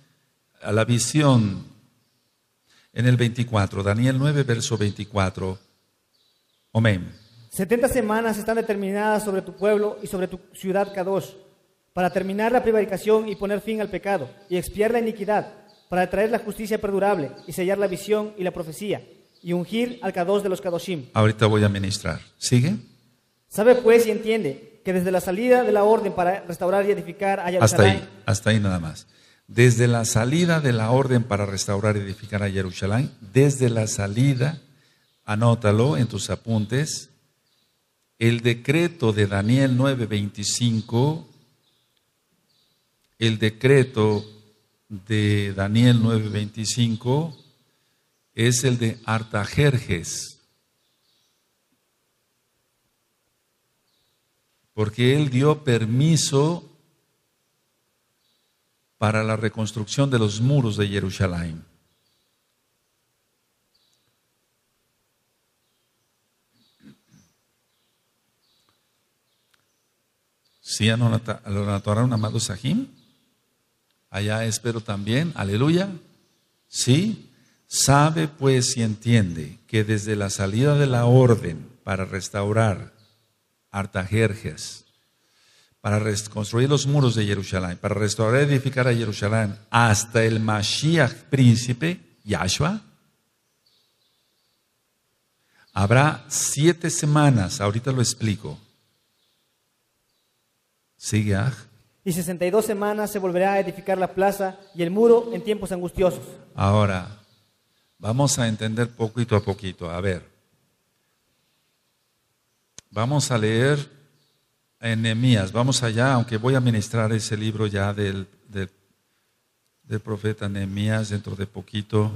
Speaker 1: a la visión. En el 24, Daniel 9, verso 24. Amén.
Speaker 2: 70 semanas están determinadas sobre tu pueblo y sobre tu ciudad Kadosh para terminar la prevaricación y poner fin al pecado, y expiar la iniquidad, para traer la justicia perdurable y sellar la visión y la profecía, y ungir al Kadosh de los Kadoshim.
Speaker 1: Ahorita voy a ministrar. ¿Sigue?
Speaker 2: Sabe pues y entiende que desde la salida de la orden para restaurar y edificar a Hasta ahí,
Speaker 1: hasta ahí nada más. Desde la salida de la orden para restaurar y edificar a Jerusalén, desde la salida, anótalo en tus apuntes, el decreto de Daniel 9:25 el decreto de Daniel 9:25 es el de Artajerjes, porque él dio permiso para la reconstrucción de los muros de Jerusalén. ¿Sí lo amado Sahim? Allá espero también, aleluya. Sí, sabe pues y entiende que desde la salida de la orden para restaurar Artajerjes, para reconstruir los muros de Jerusalén, para restaurar y edificar a Jerusalén hasta el Mashiach príncipe, Yahshua, habrá siete semanas, ahorita lo explico. Sigue, ah
Speaker 2: y 62 semanas se volverá a edificar la plaza y el muro en tiempos angustiosos.
Speaker 1: Ahora, vamos a entender poquito a poquito. A ver, vamos a leer Enemías, vamos allá, aunque voy a ministrar ese libro ya del, del, profeta Nehemías dentro de poquito.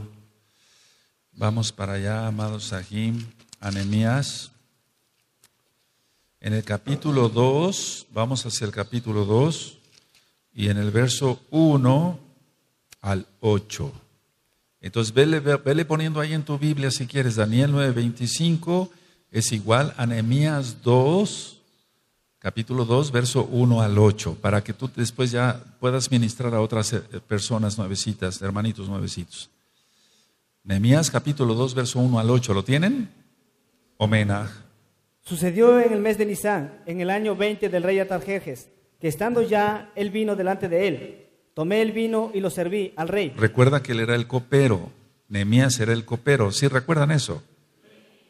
Speaker 1: Vamos para allá, amados Sahim, a En el capítulo 2, vamos hacia el capítulo 2 y en el verso 1 al 8. Entonces, vele, poniendo ahí en tu Biblia si quieres. Daniel 9:25 es igual a Nehemías 2, capítulo 2, verso 1 al 8, para que tú después ya puedas ministrar a otras eh, personas nuevecitas, hermanitos nuevecitos. Nehemías capítulo 2, verso 1 al 8, ¿lo tienen? homenaje
Speaker 2: Sucedió en el mes de Nisán en el año 20 del rey Atarjejes que estando ya el vino delante de él, tomé el vino y lo serví al rey.
Speaker 1: Recuerda que él era el copero, Nemías era el copero, ¿sí recuerdan eso?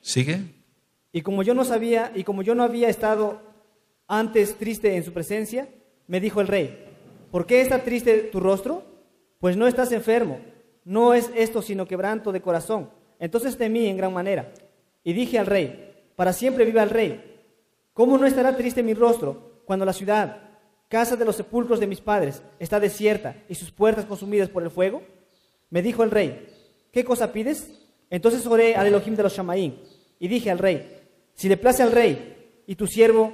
Speaker 1: ¿Sigue?
Speaker 2: Y como yo no sabía, y como yo no había estado antes triste en su presencia, me dijo el rey, ¿por qué está triste tu rostro? Pues no estás enfermo, no es esto sino quebranto de corazón. Entonces temí en gran manera y dije al rey, para siempre viva el rey, ¿cómo no estará triste mi rostro cuando la ciudad casa de los sepulcros de mis padres está desierta y sus puertas consumidas por el fuego? Me dijo el rey, ¿qué cosa pides? Entonces oré al Elohim de los Shamaín y dije al rey, si le place al rey y tu siervo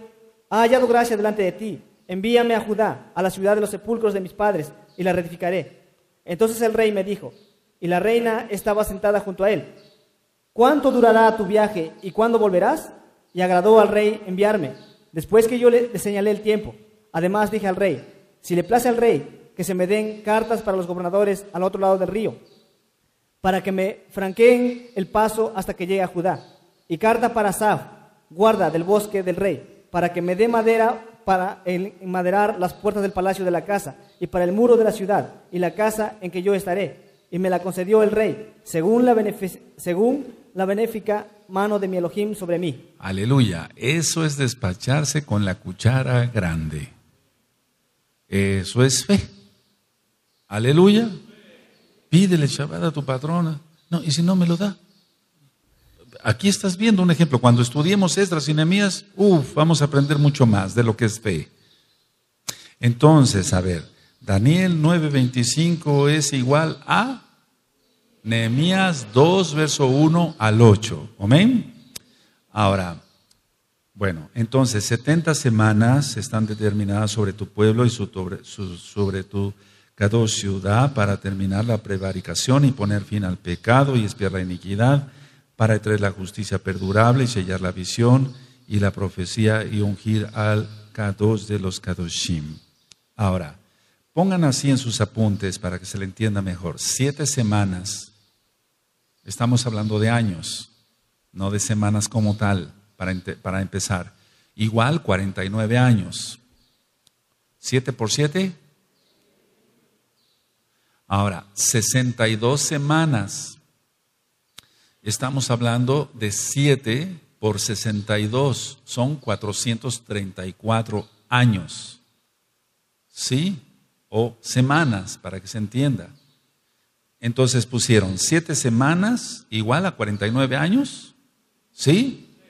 Speaker 2: ha hallado gracia delante de ti, envíame a Judá, a la ciudad de los sepulcros de mis padres, y la ratificaré Entonces el rey me dijo, y la reina estaba sentada junto a él, ¿cuánto durará tu viaje y cuándo volverás? Y agradó al rey enviarme, después que yo le señalé el tiempo. Además dije al rey, si le place al rey, que se me den cartas para los gobernadores al otro lado del río, para que me franqueen el paso hasta que llegue a Judá. Y carta para Saf, guarda del bosque del rey, para que me dé madera para maderar las puertas del palacio de la casa y para el muro de la ciudad y la casa en que yo estaré. Y me la concedió el rey, según la, según la benéfica mano de mi Elohim sobre mí.
Speaker 1: Aleluya, eso es despacharse con la cuchara grande. Eso es fe. Aleluya. Pídele, Shabbat a tu patrona. No, y si no me lo da. Aquí estás viendo un ejemplo. Cuando estudiemos Esdras y Nehemías, uff, vamos a aprender mucho más de lo que es fe. Entonces, a ver, Daniel 9:25 es igual a Nehemías 2, verso 1 al 8. Amén. Ahora, bueno, entonces 70 semanas están determinadas sobre tu pueblo y sobre, sobre tu cada ciudad para terminar la prevaricación y poner fin al pecado y espiar la iniquidad, para traer la justicia perdurable y sellar la visión y la profecía y ungir al Kadosh de los cadoshim. Ahora, pongan así en sus apuntes para que se le entienda mejor. Siete semanas. Estamos hablando de años, no de semanas como tal para, para empezar. Igual 49 años. 7 por 7. Ahora, 62 semanas. Estamos hablando de 7 por 62. Son 434 años. ¿Sí? O semanas, para que se entienda. Entonces pusieron 7 semanas igual a 49 años. ¿Sí?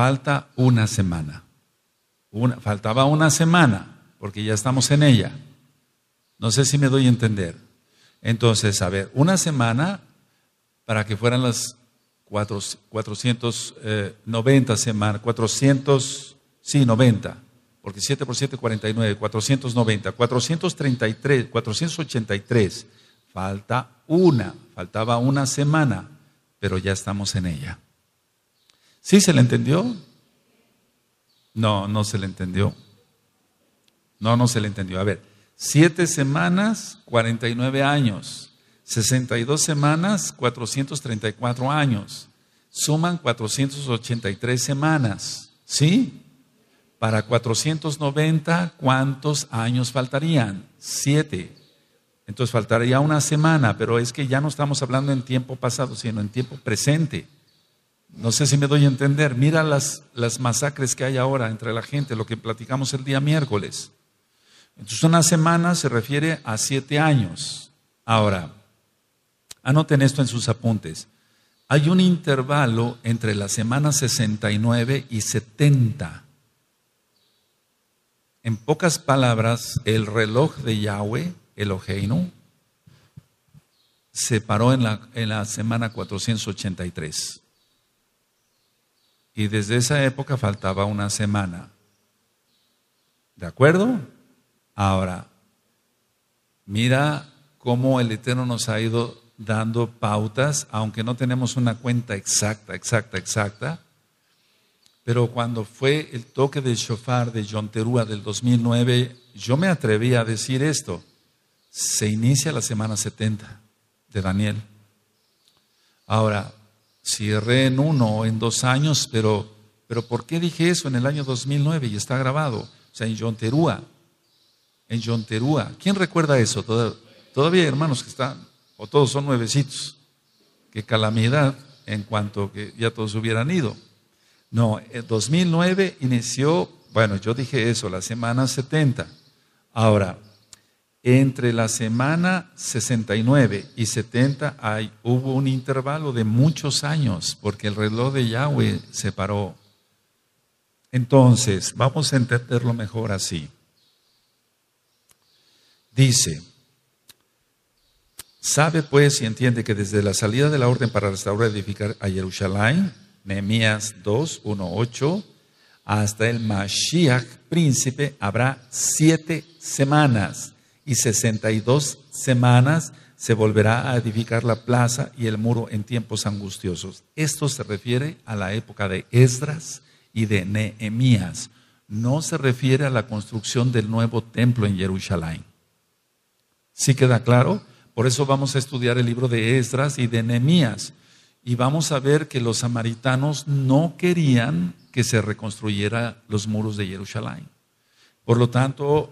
Speaker 1: falta una semana. faltaba una semana, porque ya estamos en ella. No sé si me doy a entender. Entonces, a ver, una semana para que fueran las 490 semanas, 400, sí, 90, porque 7 por 7, 49, 490, 433, 483. Falta una, faltaba una semana, pero ya estamos en ella. ¿Sí se le entendió? No, no se le entendió. No, no se le entendió. A ver, siete semanas, 49 años. 62 semanas, 434 años. Suman 483 semanas. ¿Sí? Para 490, ¿cuántos años faltarían? Siete. Entonces faltaría una semana, pero es que ya no estamos hablando en tiempo pasado, sino en tiempo presente. No sé si me doy a entender. Mira las, las masacres que hay ahora entre la gente, lo que platicamos el día miércoles. Entonces una semana se refiere a siete años. Ahora, anoten esto en sus apuntes. Hay un intervalo entre la semana 69 y 70. En pocas palabras, el reloj de Yahweh, el Ojeinu, se paró en la, en la semana 483 y desde esa época faltaba una semana. ¿De acuerdo? Ahora, mira cómo el Eterno nos ha ido dando pautas, aunque no tenemos una cuenta exacta, exacta, exacta, pero cuando fue el toque del shofar de John Terúa del 2009, yo me atreví a decir esto, se inicia la semana 70 de Daniel. Ahora, Cierré en uno o en dos años, pero, pero ¿por qué dije eso en el año 2009 y está grabado? O sea, en Yonterúa, en Yonterúa. ¿Quién recuerda eso? Todavía, hay hermanos que están, o todos son nuevecitos. Qué calamidad en cuanto que ya todos hubieran ido. No, en 2009 inició, bueno, yo dije eso, la semana 70. Ahora, entre la semana 69 y 70 hay, hubo un intervalo de muchos años porque el reloj de Yahweh se paró. Entonces, vamos a entenderlo mejor así. Dice, sabe pues y entiende que desde la salida de la orden para restaurar y edificar a Jerusalén, Nehemías 2, 1, hasta el Mashiach príncipe habrá siete semanas y 62 semanas se volverá a edificar la plaza y el muro en tiempos angustiosos. Esto se refiere a la época de Esdras y de Nehemías. No se refiere a la construcción del nuevo templo en Jerusalén. ¿Sí queda claro? Por eso vamos a estudiar el libro de Esdras y de Nehemías. Y vamos a ver que los samaritanos no querían que se reconstruyera los muros de Jerusalén. Por lo tanto,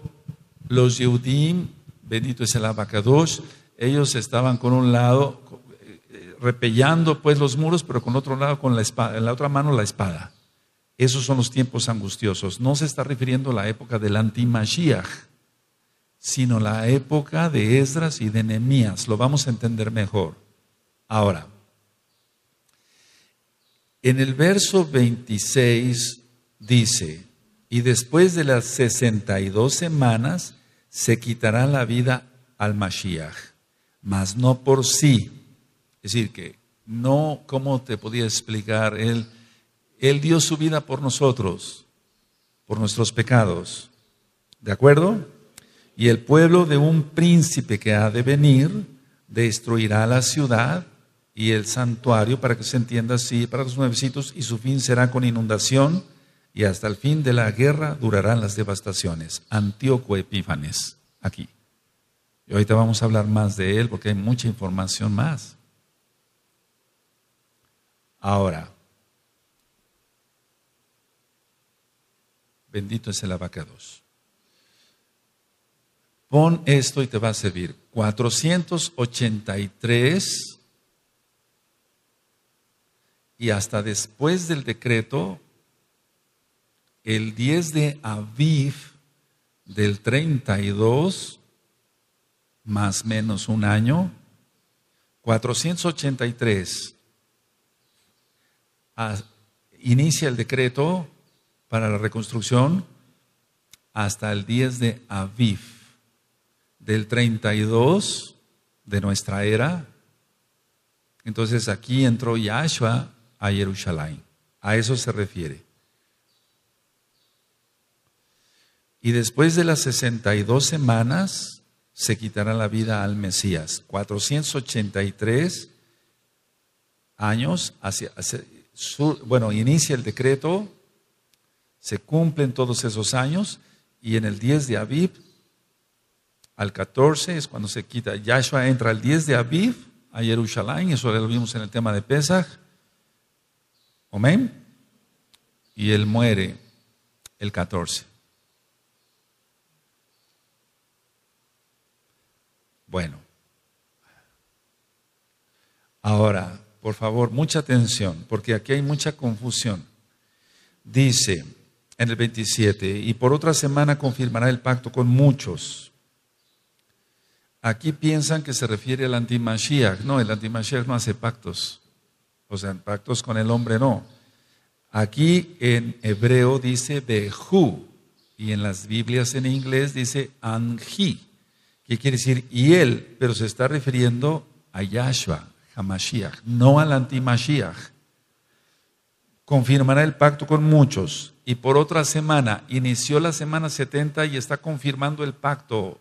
Speaker 1: los Yehudim, bendito es el Abacadosh, ellos estaban con un lado eh, repellando pues los muros, pero con otro lado con la espada, en la otra mano la espada. Esos son los tiempos angustiosos. No se está refiriendo a la época del antimashiach, sino la época de Esdras y de Nehemías. Lo vamos a entender mejor. Ahora, en el verso 26 dice, y después de las 62 semanas, se quitará la vida al Mashiach, mas no por sí. Es decir, que no, ¿cómo te podía explicar? Él, él dio su vida por nosotros, por nuestros pecados. ¿De acuerdo? Y el pueblo de un príncipe que ha de venir destruirá la ciudad y el santuario, para que se entienda así, para los nuevecitos, y su fin será con inundación y hasta el fin de la guerra durarán las devastaciones. Antíoco Epífanes, aquí. Y ahorita vamos a hablar más de él porque hay mucha información más. Ahora, bendito es el abacados. Pon esto y te va a servir. 483 y hasta después del decreto el 10 de Aviv del 32, más menos un año, 483. Ah, inicia el decreto para la reconstrucción hasta el 10 de Aviv del 32 de nuestra era. Entonces aquí entró Yahshua a Jerusalén. A eso se refiere. Y después de las 62 semanas se quitará la vida al Mesías. 483 años, hacia, tres bueno, inicia el decreto, se cumplen todos esos años y en el 10 de Aviv, al 14 es cuando se quita, Yahshua entra al 10 de Aviv a Jerusalén, eso lo vimos en el tema de Pesach, amén, y él muere el 14. Bueno, ahora, por favor, mucha atención, porque aquí hay mucha confusión. Dice en el 27, y por otra semana confirmará el pacto con muchos. Aquí piensan que se refiere al antimashiach. No, el antimashiach no hace pactos. O sea, pactos con el hombre no. Aquí en hebreo dice Behu y en las Biblias en inglés dice Anji. ¿Qué quiere decir? Y él, pero se está refiriendo a Yahshua, Hamashiach, no al anti-Mashiach. Confirmará el pacto con muchos. Y por otra semana, inició la semana 70 y está confirmando el pacto.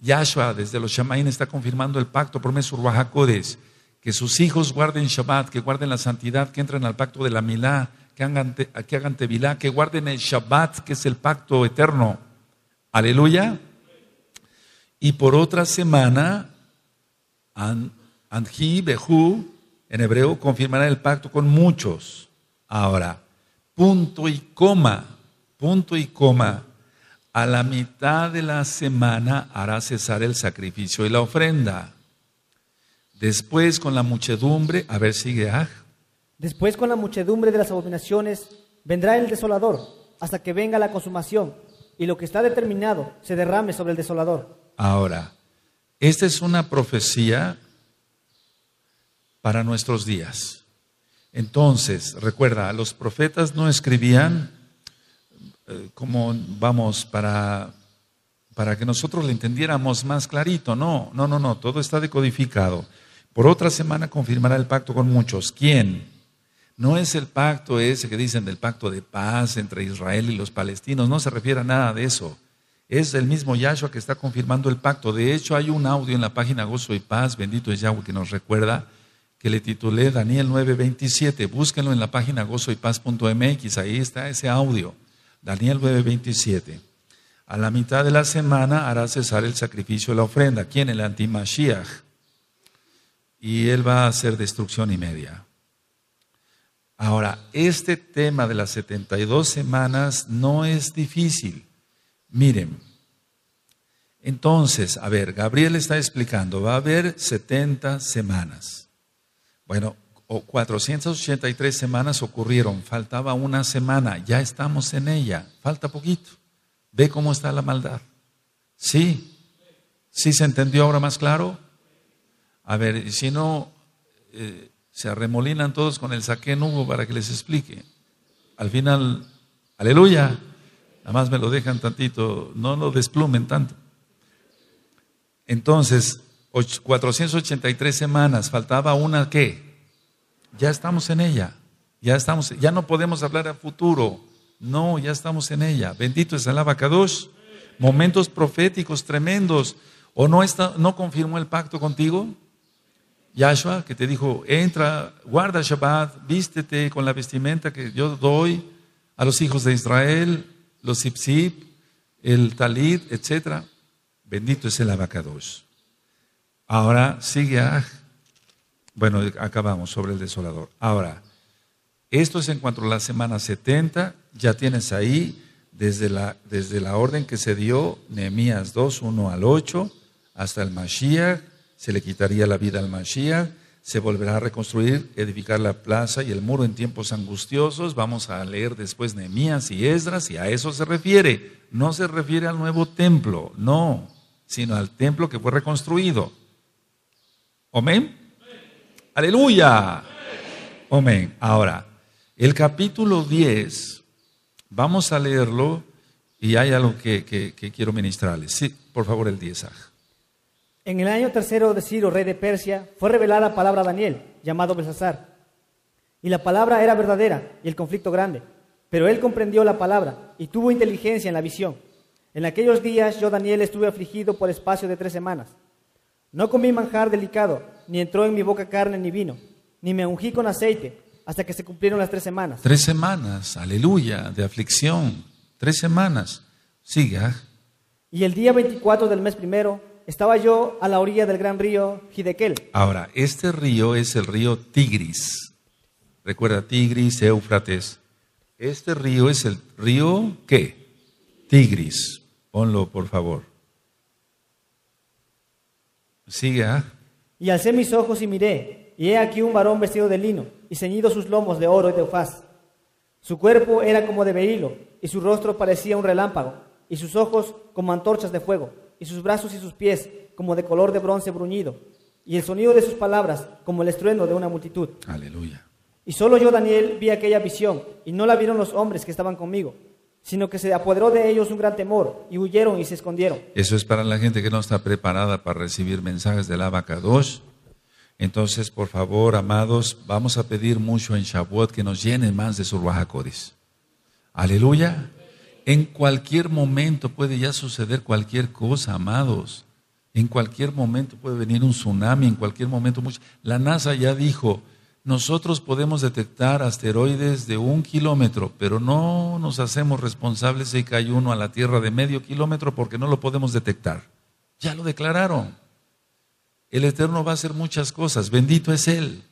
Speaker 1: Yahshua, desde los Shamaín, está confirmando el pacto, promesa Urbajacodes, que sus hijos guarden Shabbat, que guarden la santidad, que entren al pacto de la Milá, que hagan, que hagan Tevilá, que guarden el Shabbat, que es el pacto eterno. Aleluya y por otra semana, Anji, Behu, en hebreo, confirmará el pacto con muchos. Ahora, punto y coma, punto y coma, a la mitad de la semana hará cesar el sacrificio y la ofrenda. Después con la muchedumbre, a ver, sigue ah.
Speaker 2: Después con la muchedumbre de las abominaciones vendrá el desolador hasta que venga la consumación y lo que está determinado se derrame sobre el desolador
Speaker 1: ahora. Esta es una profecía para nuestros días. Entonces, recuerda, los profetas no escribían eh, como vamos para para que nosotros lo entendiéramos más clarito. No, no, no, no, todo está decodificado. Por otra semana confirmará el pacto con muchos. ¿Quién? No es el pacto ese que dicen del pacto de paz entre Israel y los palestinos, no se refiere a nada de eso es el mismo Yahshua que está confirmando el pacto. De hecho, hay un audio en la página Gozo y Paz, bendito es Yahweh, que nos recuerda que le titulé Daniel 9:27. Búsquenlo en la página gozoypaz.mx, ahí está ese audio. Daniel 9:27. A la mitad de la semana hará cesar el sacrificio de la ofrenda. ¿Quién? El antimashiach. Y él va a hacer destrucción y media. Ahora, este tema de las 72 semanas no es difícil. Miren, entonces, a ver, Gabriel está explicando, va a haber 70 semanas. Bueno, 483 semanas ocurrieron, faltaba una semana, ya estamos en ella, falta poquito. Ve cómo está la maldad. ¿Sí? ¿Sí se entendió ahora más claro? A ver, si no, eh, se arremolinan todos con el en Hugo para que les explique. Al final, aleluya. Además me lo dejan tantito, no lo desplumen tanto. Entonces, 483 semanas, faltaba una que ya estamos en ella, ya estamos, ya no podemos hablar a futuro, no, ya estamos en ella. Bendito es el Kadosh. momentos proféticos tremendos. ¿O no, está, no confirmó el pacto contigo? Yahshua, que te dijo, entra, guarda Shabbat, vístete con la vestimenta que yo doy a los hijos de Israel, los Ipsip, el Talid, etc. Bendito es el Abacados. Ahora sigue Bueno, acabamos sobre el desolador. Ahora, esto es en cuanto a la semana 70. Ya tienes ahí, desde la, desde la orden que se dio, Nehemías 2, 1 al 8, hasta el Mashiach. Se le quitaría la vida al Mashiach se volverá a reconstruir, edificar la plaza y el muro en tiempos angustiosos. Vamos a leer después Nehemías y Esdras y a eso se refiere. No se refiere al nuevo templo, no, sino al templo que fue reconstruido. Amén. Aleluya. Amén. Ahora, el capítulo 10, vamos a leerlo y hay algo que, quiero ministrarles. Sí, por favor, el 10.
Speaker 2: En el año tercero de Ciro, rey de Persia, fue revelada la palabra a Daniel, llamado Belsasar. Y la palabra era verdadera y el conflicto grande. Pero él comprendió la palabra y tuvo inteligencia en la visión. En aquellos días yo, Daniel, estuve afligido por espacio de tres semanas. No comí manjar delicado, ni entró en mi boca carne ni vino, ni me ungí con aceite, hasta que se cumplieron las tres semanas.
Speaker 1: Tres semanas, aleluya, de aflicción. Tres semanas. Siga.
Speaker 2: Y el día 24 del mes primero, estaba yo a la orilla del gran río Hidekel.
Speaker 1: Ahora, este río es el río Tigris. Recuerda, Tigris, Éufrates. Este río es el río ¿qué? Tigris. Ponlo, por favor. siga ¿ah?
Speaker 2: Y alcé mis ojos y miré, y he aquí un varón vestido de lino, y ceñido sus lomos de oro y de Su cuerpo era como de berilo, y su rostro parecía un relámpago, y sus ojos como antorchas de fuego y sus brazos y sus pies como de color de bronce bruñido, y el sonido de sus palabras como el estruendo de una multitud. Aleluya. Y solo yo, Daniel, vi aquella visión, y no la vieron los hombres que estaban conmigo, sino que se apoderó de ellos un gran temor, y huyeron y se escondieron.
Speaker 1: Eso es para la gente que no está preparada para recibir mensajes de la vaca dos. Entonces, por favor, amados, vamos a pedir mucho en Shavuot que nos llenen más de su Ruajacodis. Aleluya. En cualquier momento puede ya suceder cualquier cosa, amados. En cualquier momento puede venir un tsunami, en cualquier momento mucho. La NASA ya dijo, nosotros podemos detectar asteroides de un kilómetro, pero no nos hacemos responsables si cae uno a la Tierra de medio kilómetro porque no lo podemos detectar. Ya lo declararon. El Eterno va a hacer muchas cosas. Bendito es Él.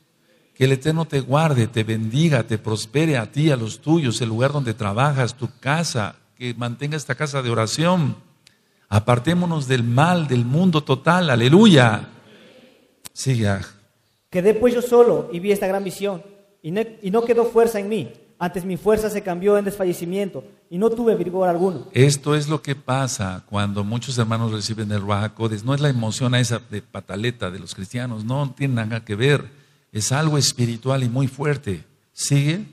Speaker 1: Que el Eterno te guarde, te bendiga, te prospere a ti, a los tuyos, el lugar donde trabajas, tu casa, que mantenga esta casa de oración. Apartémonos del mal, del mundo total. Aleluya. Siga. Quedé
Speaker 2: pues yo solo y vi esta gran visión. Y, no, quedó fuerza en mí. Antes mi fuerza se cambió en desfallecimiento y no tuve vigor alguno.
Speaker 1: Esto es lo que pasa cuando muchos hermanos reciben el Ruajacodes. No es la emoción a esa de pataleta de los cristianos, no tiene nada que ver. Es algo espiritual y muy fuerte. ¿Sigue?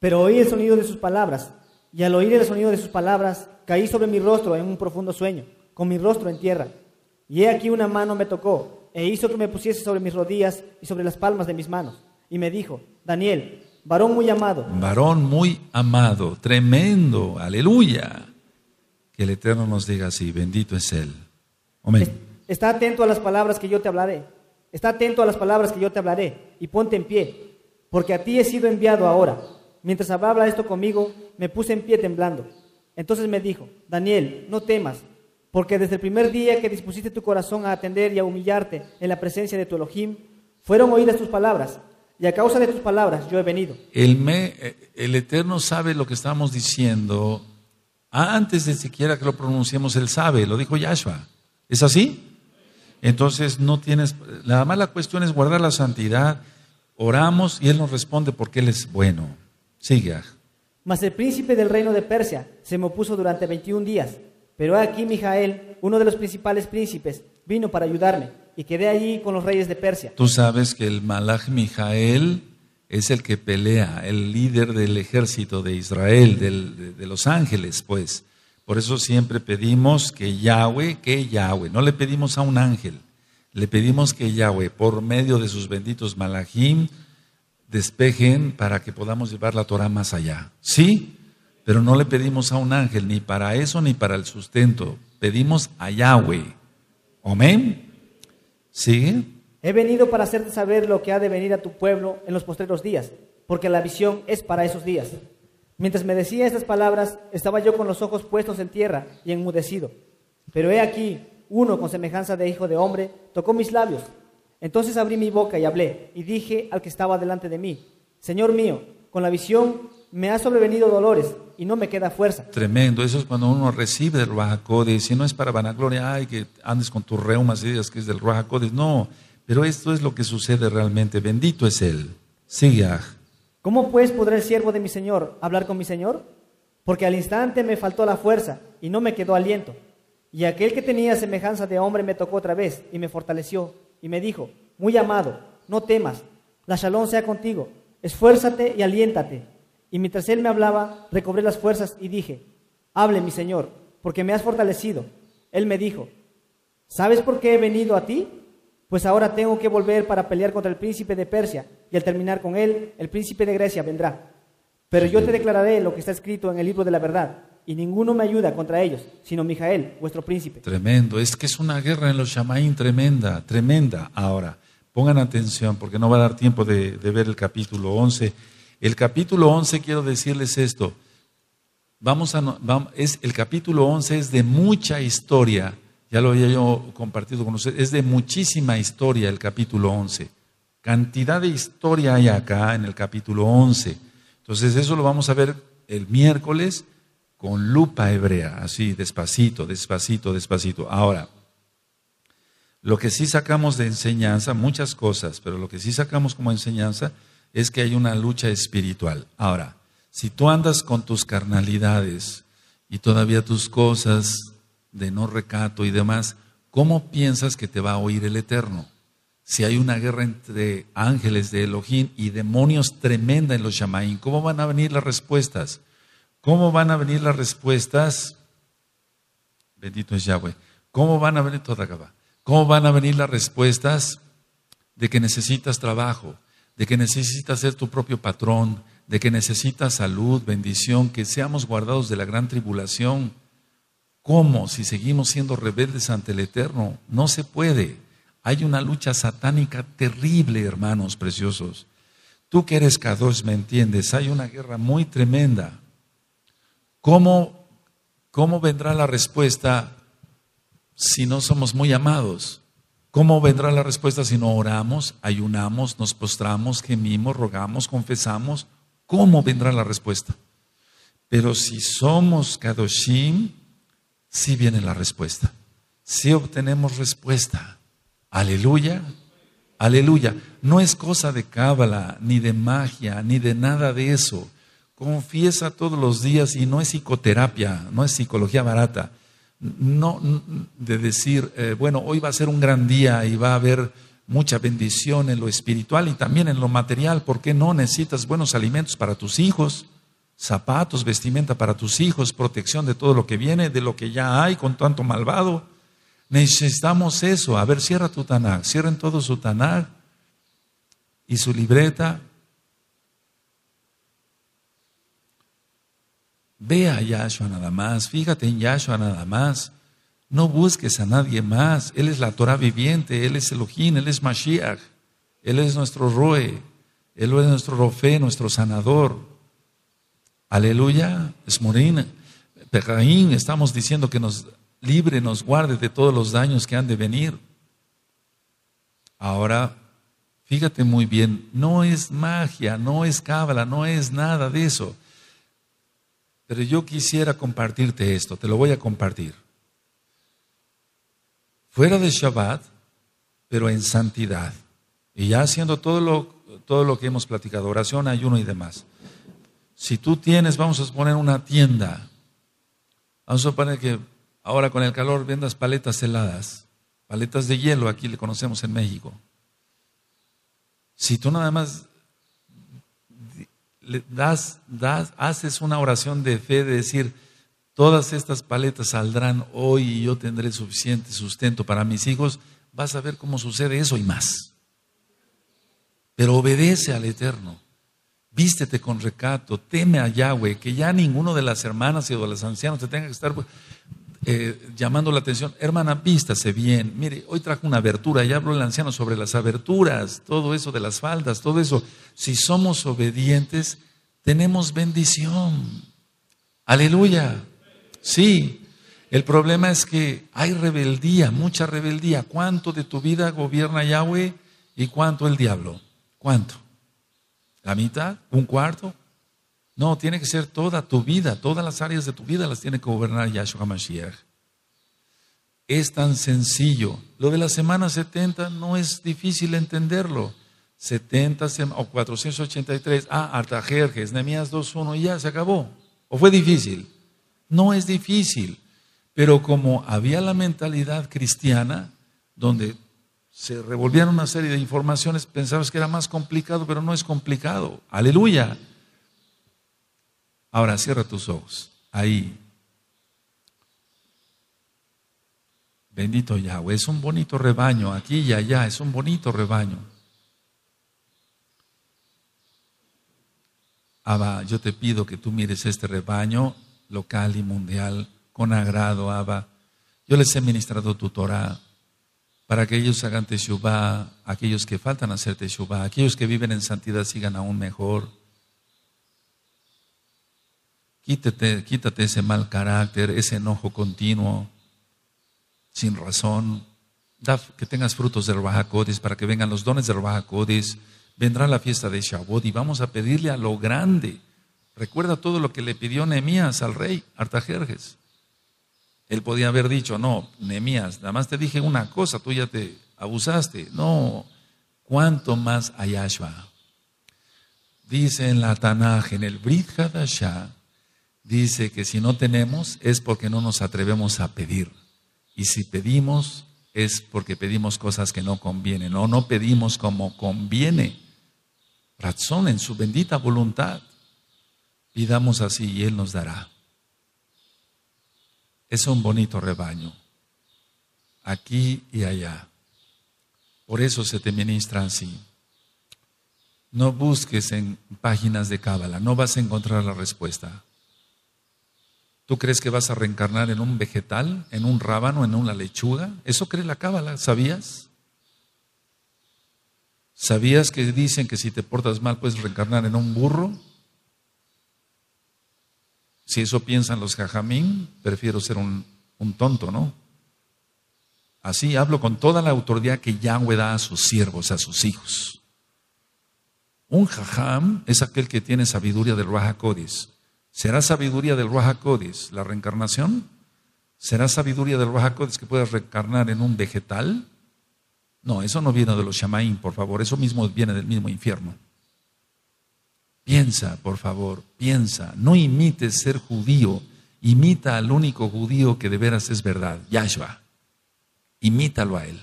Speaker 2: Pero oí el sonido de sus palabras y al oír el sonido de sus palabras, caí sobre mi rostro en un profundo sueño, con mi rostro en tierra. Y he aquí una mano me tocó, e hizo que me pusiese sobre mis rodillas y sobre las palmas de mis manos. Y me dijo, Daniel, varón muy amado.
Speaker 1: Varón muy amado, tremendo, aleluya. Que el Eterno nos diga así, bendito es Él.
Speaker 2: Amén. Está atento a las palabras que yo te hablaré. Está atento a las palabras que yo te hablaré, y ponte en pie, porque a ti he sido enviado ahora. Mientras hablaba esto conmigo, me puse en pie temblando. Entonces me dijo, Daniel, no temas, porque desde el primer día que dispusiste tu corazón a atender y a humillarte en la presencia de tu Elohim, fueron oídas tus palabras, y a causa de tus palabras yo he venido.
Speaker 1: El, me, el Eterno sabe lo que estamos diciendo antes de siquiera que lo pronunciemos, Él sabe, lo dijo Yahshua. ¿Es así? Entonces no tienes, nada más la cuestión es guardar la santidad, oramos y Él nos responde porque Él es bueno. Siga. Mas
Speaker 2: el príncipe del reino de Persia se me opuso durante 21 días. Pero aquí Mijael, uno de los principales príncipes, vino para ayudarme y quedé allí con los reyes de Persia.
Speaker 1: Tú sabes que el Malach Mijael es el que pelea, el líder del ejército de Israel, de, de los ángeles, pues. Por eso siempre pedimos que Yahweh, que Yahweh, no le pedimos a un ángel, le pedimos que Yahweh, por medio de sus benditos Malachim, despejen para que podamos llevar la Torah más allá. Sí, pero no le pedimos a un ángel ni para eso ni para el sustento. Pedimos a Yahweh. Amén. ¿Sigue?
Speaker 2: He venido para hacerte saber lo que ha de venir a tu pueblo en los postreros días, porque la visión es para esos días. Mientras me decía estas palabras, estaba yo con los ojos puestos en tierra y enmudecido. Pero he aquí, uno con semejanza de hijo de hombre, tocó mis labios entonces abrí mi boca y hablé, y dije al que estaba delante de mí, Señor mío, con la visión me ha sobrevenido dolores y no me queda fuerza.
Speaker 1: Tremendo, eso es cuando uno recibe el Ruajacodes, y no es para vanagloria, ay, que andes con tus reumas y digas que es del Ruajacodis, no, pero esto es lo que sucede realmente, bendito es Él.
Speaker 2: ¿Cómo pues podrá el siervo de mi Señor hablar con mi Señor? Porque al instante me faltó la fuerza y no me quedó aliento. Y aquel que tenía semejanza de hombre me tocó otra vez y me fortaleció y me dijo, muy amado, no temas, la shalom sea contigo, esfuérzate y aliéntate. Y mientras él me hablaba, recobré las fuerzas y dije, hable mi Señor, porque me has fortalecido. Él me dijo, ¿sabes por qué he venido a ti? Pues ahora tengo que volver para pelear contra el príncipe de Persia, y al terminar con él, el príncipe de Grecia vendrá. Pero yo te declararé lo que está escrito en el libro de la verdad y ninguno me ayuda contra ellos, sino Mijael, vuestro príncipe.
Speaker 1: Tremendo, es que es una guerra en los Shamaín tremenda, tremenda. Ahora, pongan atención porque no va a dar tiempo de, ver el capítulo 11. El capítulo 11 quiero decirles esto. Vamos a, es, el capítulo 11 es de mucha historia, ya lo había yo compartido con ustedes, es de muchísima historia el capítulo 11. Cantidad de historia hay acá en el capítulo 11. Entonces eso lo vamos a ver el miércoles con lupa hebrea, así, despacito, despacito, despacito. Ahora, lo que sí sacamos de enseñanza, muchas cosas, pero lo que sí sacamos como enseñanza es que hay una lucha espiritual. Ahora, si tú andas con tus carnalidades y todavía tus cosas de no recato y demás, ¿cómo piensas que te va a oír el Eterno? Si hay una guerra entre ángeles de Elohim y demonios tremenda en los Shamaín, ¿cómo van a venir las respuestas? ¿Cómo van a venir las respuestas? Bendito es Yahweh. ¿Cómo van a venir toda ¿Cómo van a venir las respuestas de que necesitas trabajo, de que necesitas ser tu propio patrón, de que necesitas salud, bendición, que seamos guardados de la gran tribulación? ¿Cómo si seguimos siendo rebeldes ante el Eterno? No se puede. Hay una lucha satánica terrible, hermanos preciosos. Tú que eres Kadosh, me entiendes, hay una guerra muy tremenda ¿Cómo, vendrá la respuesta si no somos muy amados? ¿Cómo vendrá la respuesta si no oramos, ayunamos, nos postramos, gemimos, rogamos, confesamos? ¿Cómo vendrá la respuesta? Pero si somos Kadoshim, sí viene la respuesta. Sí obtenemos respuesta. Aleluya, aleluya. No es cosa de cábala, ni de magia, ni de nada de eso. Confiesa todos los días y no es psicoterapia, no es psicología barata. No de decir, eh, bueno, hoy va a ser un gran día y va a haber mucha bendición en lo espiritual y también en lo material. ¿Por qué no necesitas buenos alimentos para tus hijos? Zapatos, vestimenta para tus hijos, protección de todo lo que viene, de lo que ya hay con tanto malvado. Necesitamos eso. A ver, cierra tu tanar, cierren todo su tanar y su libreta Ve a Yahshua nada más, fíjate en Yahshua nada más. No busques a nadie más. Él es la Torah viviente, Él es Elohim, Él es Mashiach, Él es nuestro Roe, Él es nuestro Rofe, nuestro sanador. Aleluya, es Morín, Perraín, estamos diciendo que nos libre, nos guarde de todos los daños que han de venir. Ahora, fíjate muy bien, no es magia, no es cábala, no es nada de eso. Pero yo quisiera compartirte esto, te lo voy a compartir. Fuera de Shabbat, pero en santidad. Y ya haciendo todo lo, todo lo que hemos platicado, oración, ayuno y demás. Si tú tienes, vamos a poner una tienda. Vamos a poner que ahora con el calor vendas paletas heladas, paletas de hielo, aquí le conocemos en México. Si tú nada más das, haces una oración de fe de decir, todas estas paletas saldrán hoy y yo tendré suficiente sustento para mis hijos, vas a ver cómo sucede eso y más. Pero obedece al Eterno, vístete con recato, teme a Yahweh, que ya ninguno de las hermanas y de las ancianas te tenga que estar pues, eh, llamando la atención. Hermana, vístase bien. Mire, hoy trajo una abertura, ya habló el anciano sobre las aberturas, todo eso de las faldas, todo eso. Si somos obedientes, tenemos bendición. Aleluya. Sí. El problema es que hay rebeldía, mucha rebeldía. ¿Cuánto de tu vida gobierna Yahweh y cuánto el diablo? ¿Cuánto? ¿La mitad? ¿Un cuarto? No, tiene que ser toda tu vida, todas las áreas de tu vida las tiene que gobernar Yahshua Mashiach. Es tan sencillo. Lo de la semana 70 no es difícil entenderlo. 70 o 483, ah, Artajerjes, Nehemías 2.1, ya se acabó. ¿O fue difícil? No es difícil, pero como había la mentalidad cristiana, donde se revolvían una serie de informaciones, pensabas que era más complicado, pero no es complicado. Aleluya. Ahora cierra tus ojos. Ahí. Bendito Yahweh. Es un bonito rebaño aquí y allá. Es un bonito rebaño. Abba, yo te pido que tú mires este rebaño local y mundial con agrado, Abba. Yo les he ministrado tu Torah para que ellos hagan Teshuvah, aquellos que faltan hacer Teshuvah, aquellos que viven en santidad sigan aún mejor Quítate, quítate ese mal carácter, ese enojo continuo, sin razón. que tengas frutos del Bajacodes para que vengan los dones del Bajacodes. Vendrá la fiesta de Shavuot y vamos a pedirle a lo grande. Recuerda todo lo que le pidió Nehemías al rey Artajerjes. Él podía haber dicho, no, Nehemías, nada más te dije una cosa, tú ya te abusaste. No, ¿cuánto más Ayashua? Dice en la Tanaj, en el Brit dice que si no tenemos es porque no nos atrevemos a pedir. Y si pedimos es porque pedimos cosas que no convienen o no pedimos como conviene. Razón en su bendita voluntad. Pidamos así y Él nos dará. Es un bonito rebaño, aquí y allá. Por eso se te ministra así. No busques en páginas de cábala, no vas a encontrar la respuesta. ¿Tú crees que vas a reencarnar en un vegetal, en un rábano, en una lechuga? Eso cree la cábala, ¿sabías? ¿Sabías que dicen que si te portas mal puedes reencarnar en un burro? Si eso piensan los jajamín, prefiero ser un, tonto, ¿no? Así hablo con toda la autoridad que Yahweh da a sus siervos, a sus hijos. Un jajam es aquel que tiene sabiduría del Raja ¿Será sabiduría del Ruach la reencarnación? ¿Será sabiduría del Ruach que puedas reencarnar en un vegetal? No, eso no viene de los Shamaim, por favor, eso mismo viene del mismo infierno. Piensa, por favor, piensa. No imites ser judío, imita al único judío que de veras es verdad, Yahshua. Imítalo a él.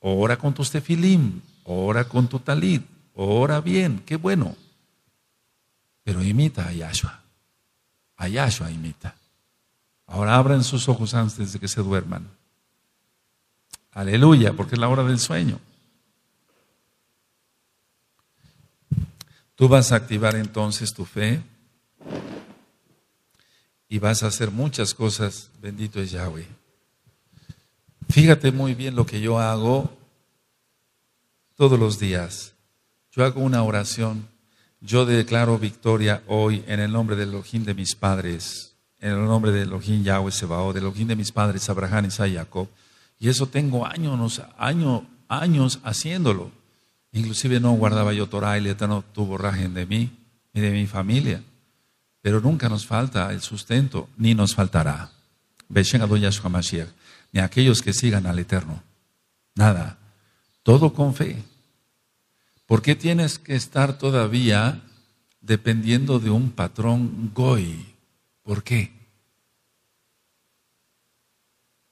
Speaker 1: Ora con tu Stefilim, ora con tu talit, ora bien, qué bueno pero imita a Yahshua. A Yahshua imita. Ahora abran sus ojos antes de que se duerman. Aleluya, porque es la hora del sueño. Tú vas a activar entonces tu fe y vas a hacer muchas cosas. Bendito es Yahweh. Fíjate muy bien lo que yo hago todos los días. Yo hago una oración yo declaro victoria hoy en el nombre del Elohim de mis padres, en el nombre del Elohim Yahweh Sebao, del Elohim de mis padres Abraham, Isaac y Jacob. Y eso tengo años, años, años haciéndolo. Inclusive no guardaba yo Torah y el Eterno tuvo rajen de mí y de mi familia. Pero nunca nos falta el sustento, ni nos faltará. Ni aquellos que sigan al Eterno. Nada. Todo con fe. ¿Por qué tienes que estar todavía dependiendo de un patrón goy? ¿Por qué?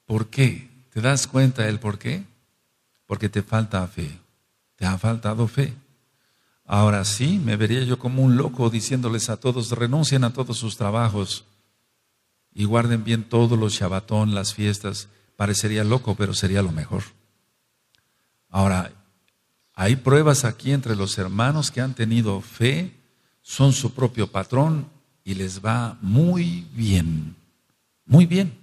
Speaker 1: ¿Por qué? ¿Te das cuenta el por qué? Porque te falta fe. Te ha faltado fe. Ahora sí, me vería yo como un loco diciéndoles a todos, renuncien a todos sus trabajos y guarden bien todos los chabatón, las fiestas. Parecería loco, pero sería lo mejor. Ahora, hay pruebas aquí entre los hermanos que han tenido fe, son su propio patrón y les va muy bien, muy bien.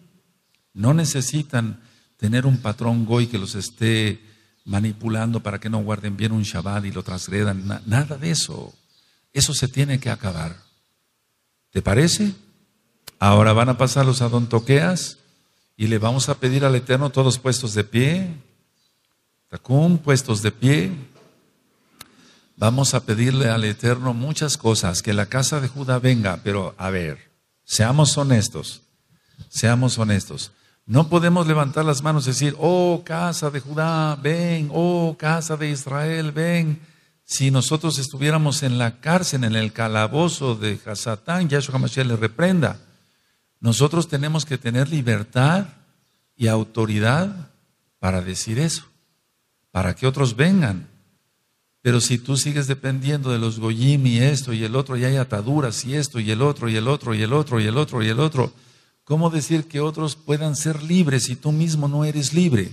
Speaker 1: No necesitan tener un patrón goy que los esté manipulando para que no guarden bien un Shabbat y lo trasgredan, nada de eso. Eso se tiene que acabar. ¿Te parece? Ahora van a pasar los Toqueas y le vamos a pedir al Eterno todos puestos de pie. Tacún, puestos de pie, vamos a pedirle al Eterno muchas cosas, que la casa de Judá venga, pero a ver, seamos honestos, seamos honestos. No podemos levantar las manos y decir, oh casa de Judá, ven, oh casa de Israel, ven. Si nosotros estuviéramos en la cárcel, en el calabozo de Hasatán, Yahshua Hamashiach le reprenda. Nosotros tenemos que tener libertad y autoridad para decir eso para que otros vengan. Pero si tú sigues dependiendo de los goyim y esto y el otro, y hay ataduras y esto y el otro y el otro y el otro y el otro y el otro, ¿cómo decir que otros puedan ser libres si tú mismo no eres libre?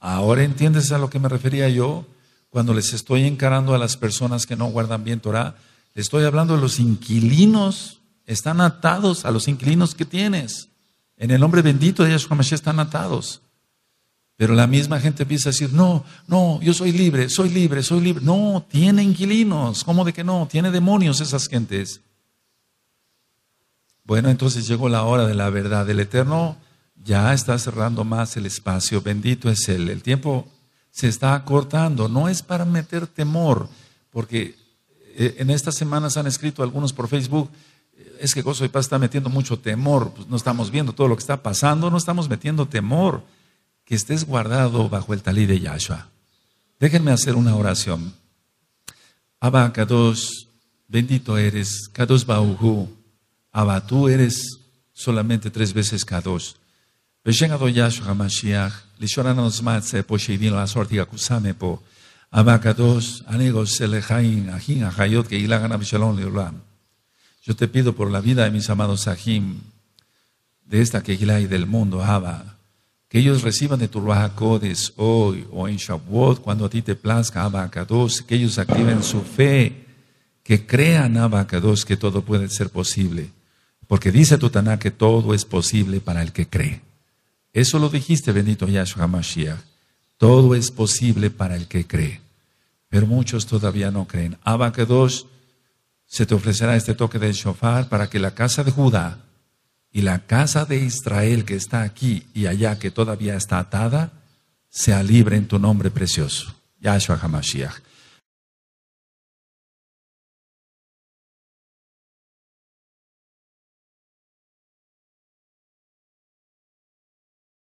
Speaker 1: Ahora entiendes a lo que me refería yo cuando les estoy encarando a las personas que no guardan bien Torah. estoy hablando de los inquilinos, están atados a los inquilinos que tienes. En el nombre bendito de Yahshua Mashiach están atados. Pero la misma gente empieza a decir, no, no, yo soy libre, soy libre, soy libre. No, tiene inquilinos, ¿cómo de que no? Tiene demonios esas gentes. Bueno, entonces llegó la hora de la verdad. El Eterno ya está cerrando más el espacio, bendito es Él. El tiempo se está acortando, no es para meter temor, porque eh, en estas semanas han escrito algunos por Facebook, eh, es que Gozo y Paz está metiendo mucho temor, pues no estamos viendo todo lo que está pasando, no estamos metiendo temor que estés guardado bajo el talí de Yahshua. Déjenme hacer una oración. Abba Kadosh, bendito eres, Kadosh Bauhu. Abba, tú eres solamente tres veces Kadosh. Beshen Ado Yahshua Mashiach, Lishoran Matze, Posheidin La Sortiga Kusamepo. Abba Kadosh, Anegos Selehain, Ajin, Ajayot, Keilagan Abishalom, Leolam. Yo te pido por la vida de mis amados Ajim, de esta que y del mundo, Abba que ellos reciban de tu Ruajacodes hoy o en Shavuot, cuando a ti te plazca, Abacados, que ellos activen su fe, que crean, Abacados, que todo puede ser posible. Porque dice tu que todo es posible para el que cree. Eso lo dijiste, bendito Yahshua Mashiach. Todo es posible para el que cree. Pero muchos todavía no creen. Abacados, se te ofrecerá este toque de shofar para que la casa de Judá y la casa de Israel que está aquí y allá que todavía está atada, sea libre en tu nombre precioso. Yahshua HaMashiach.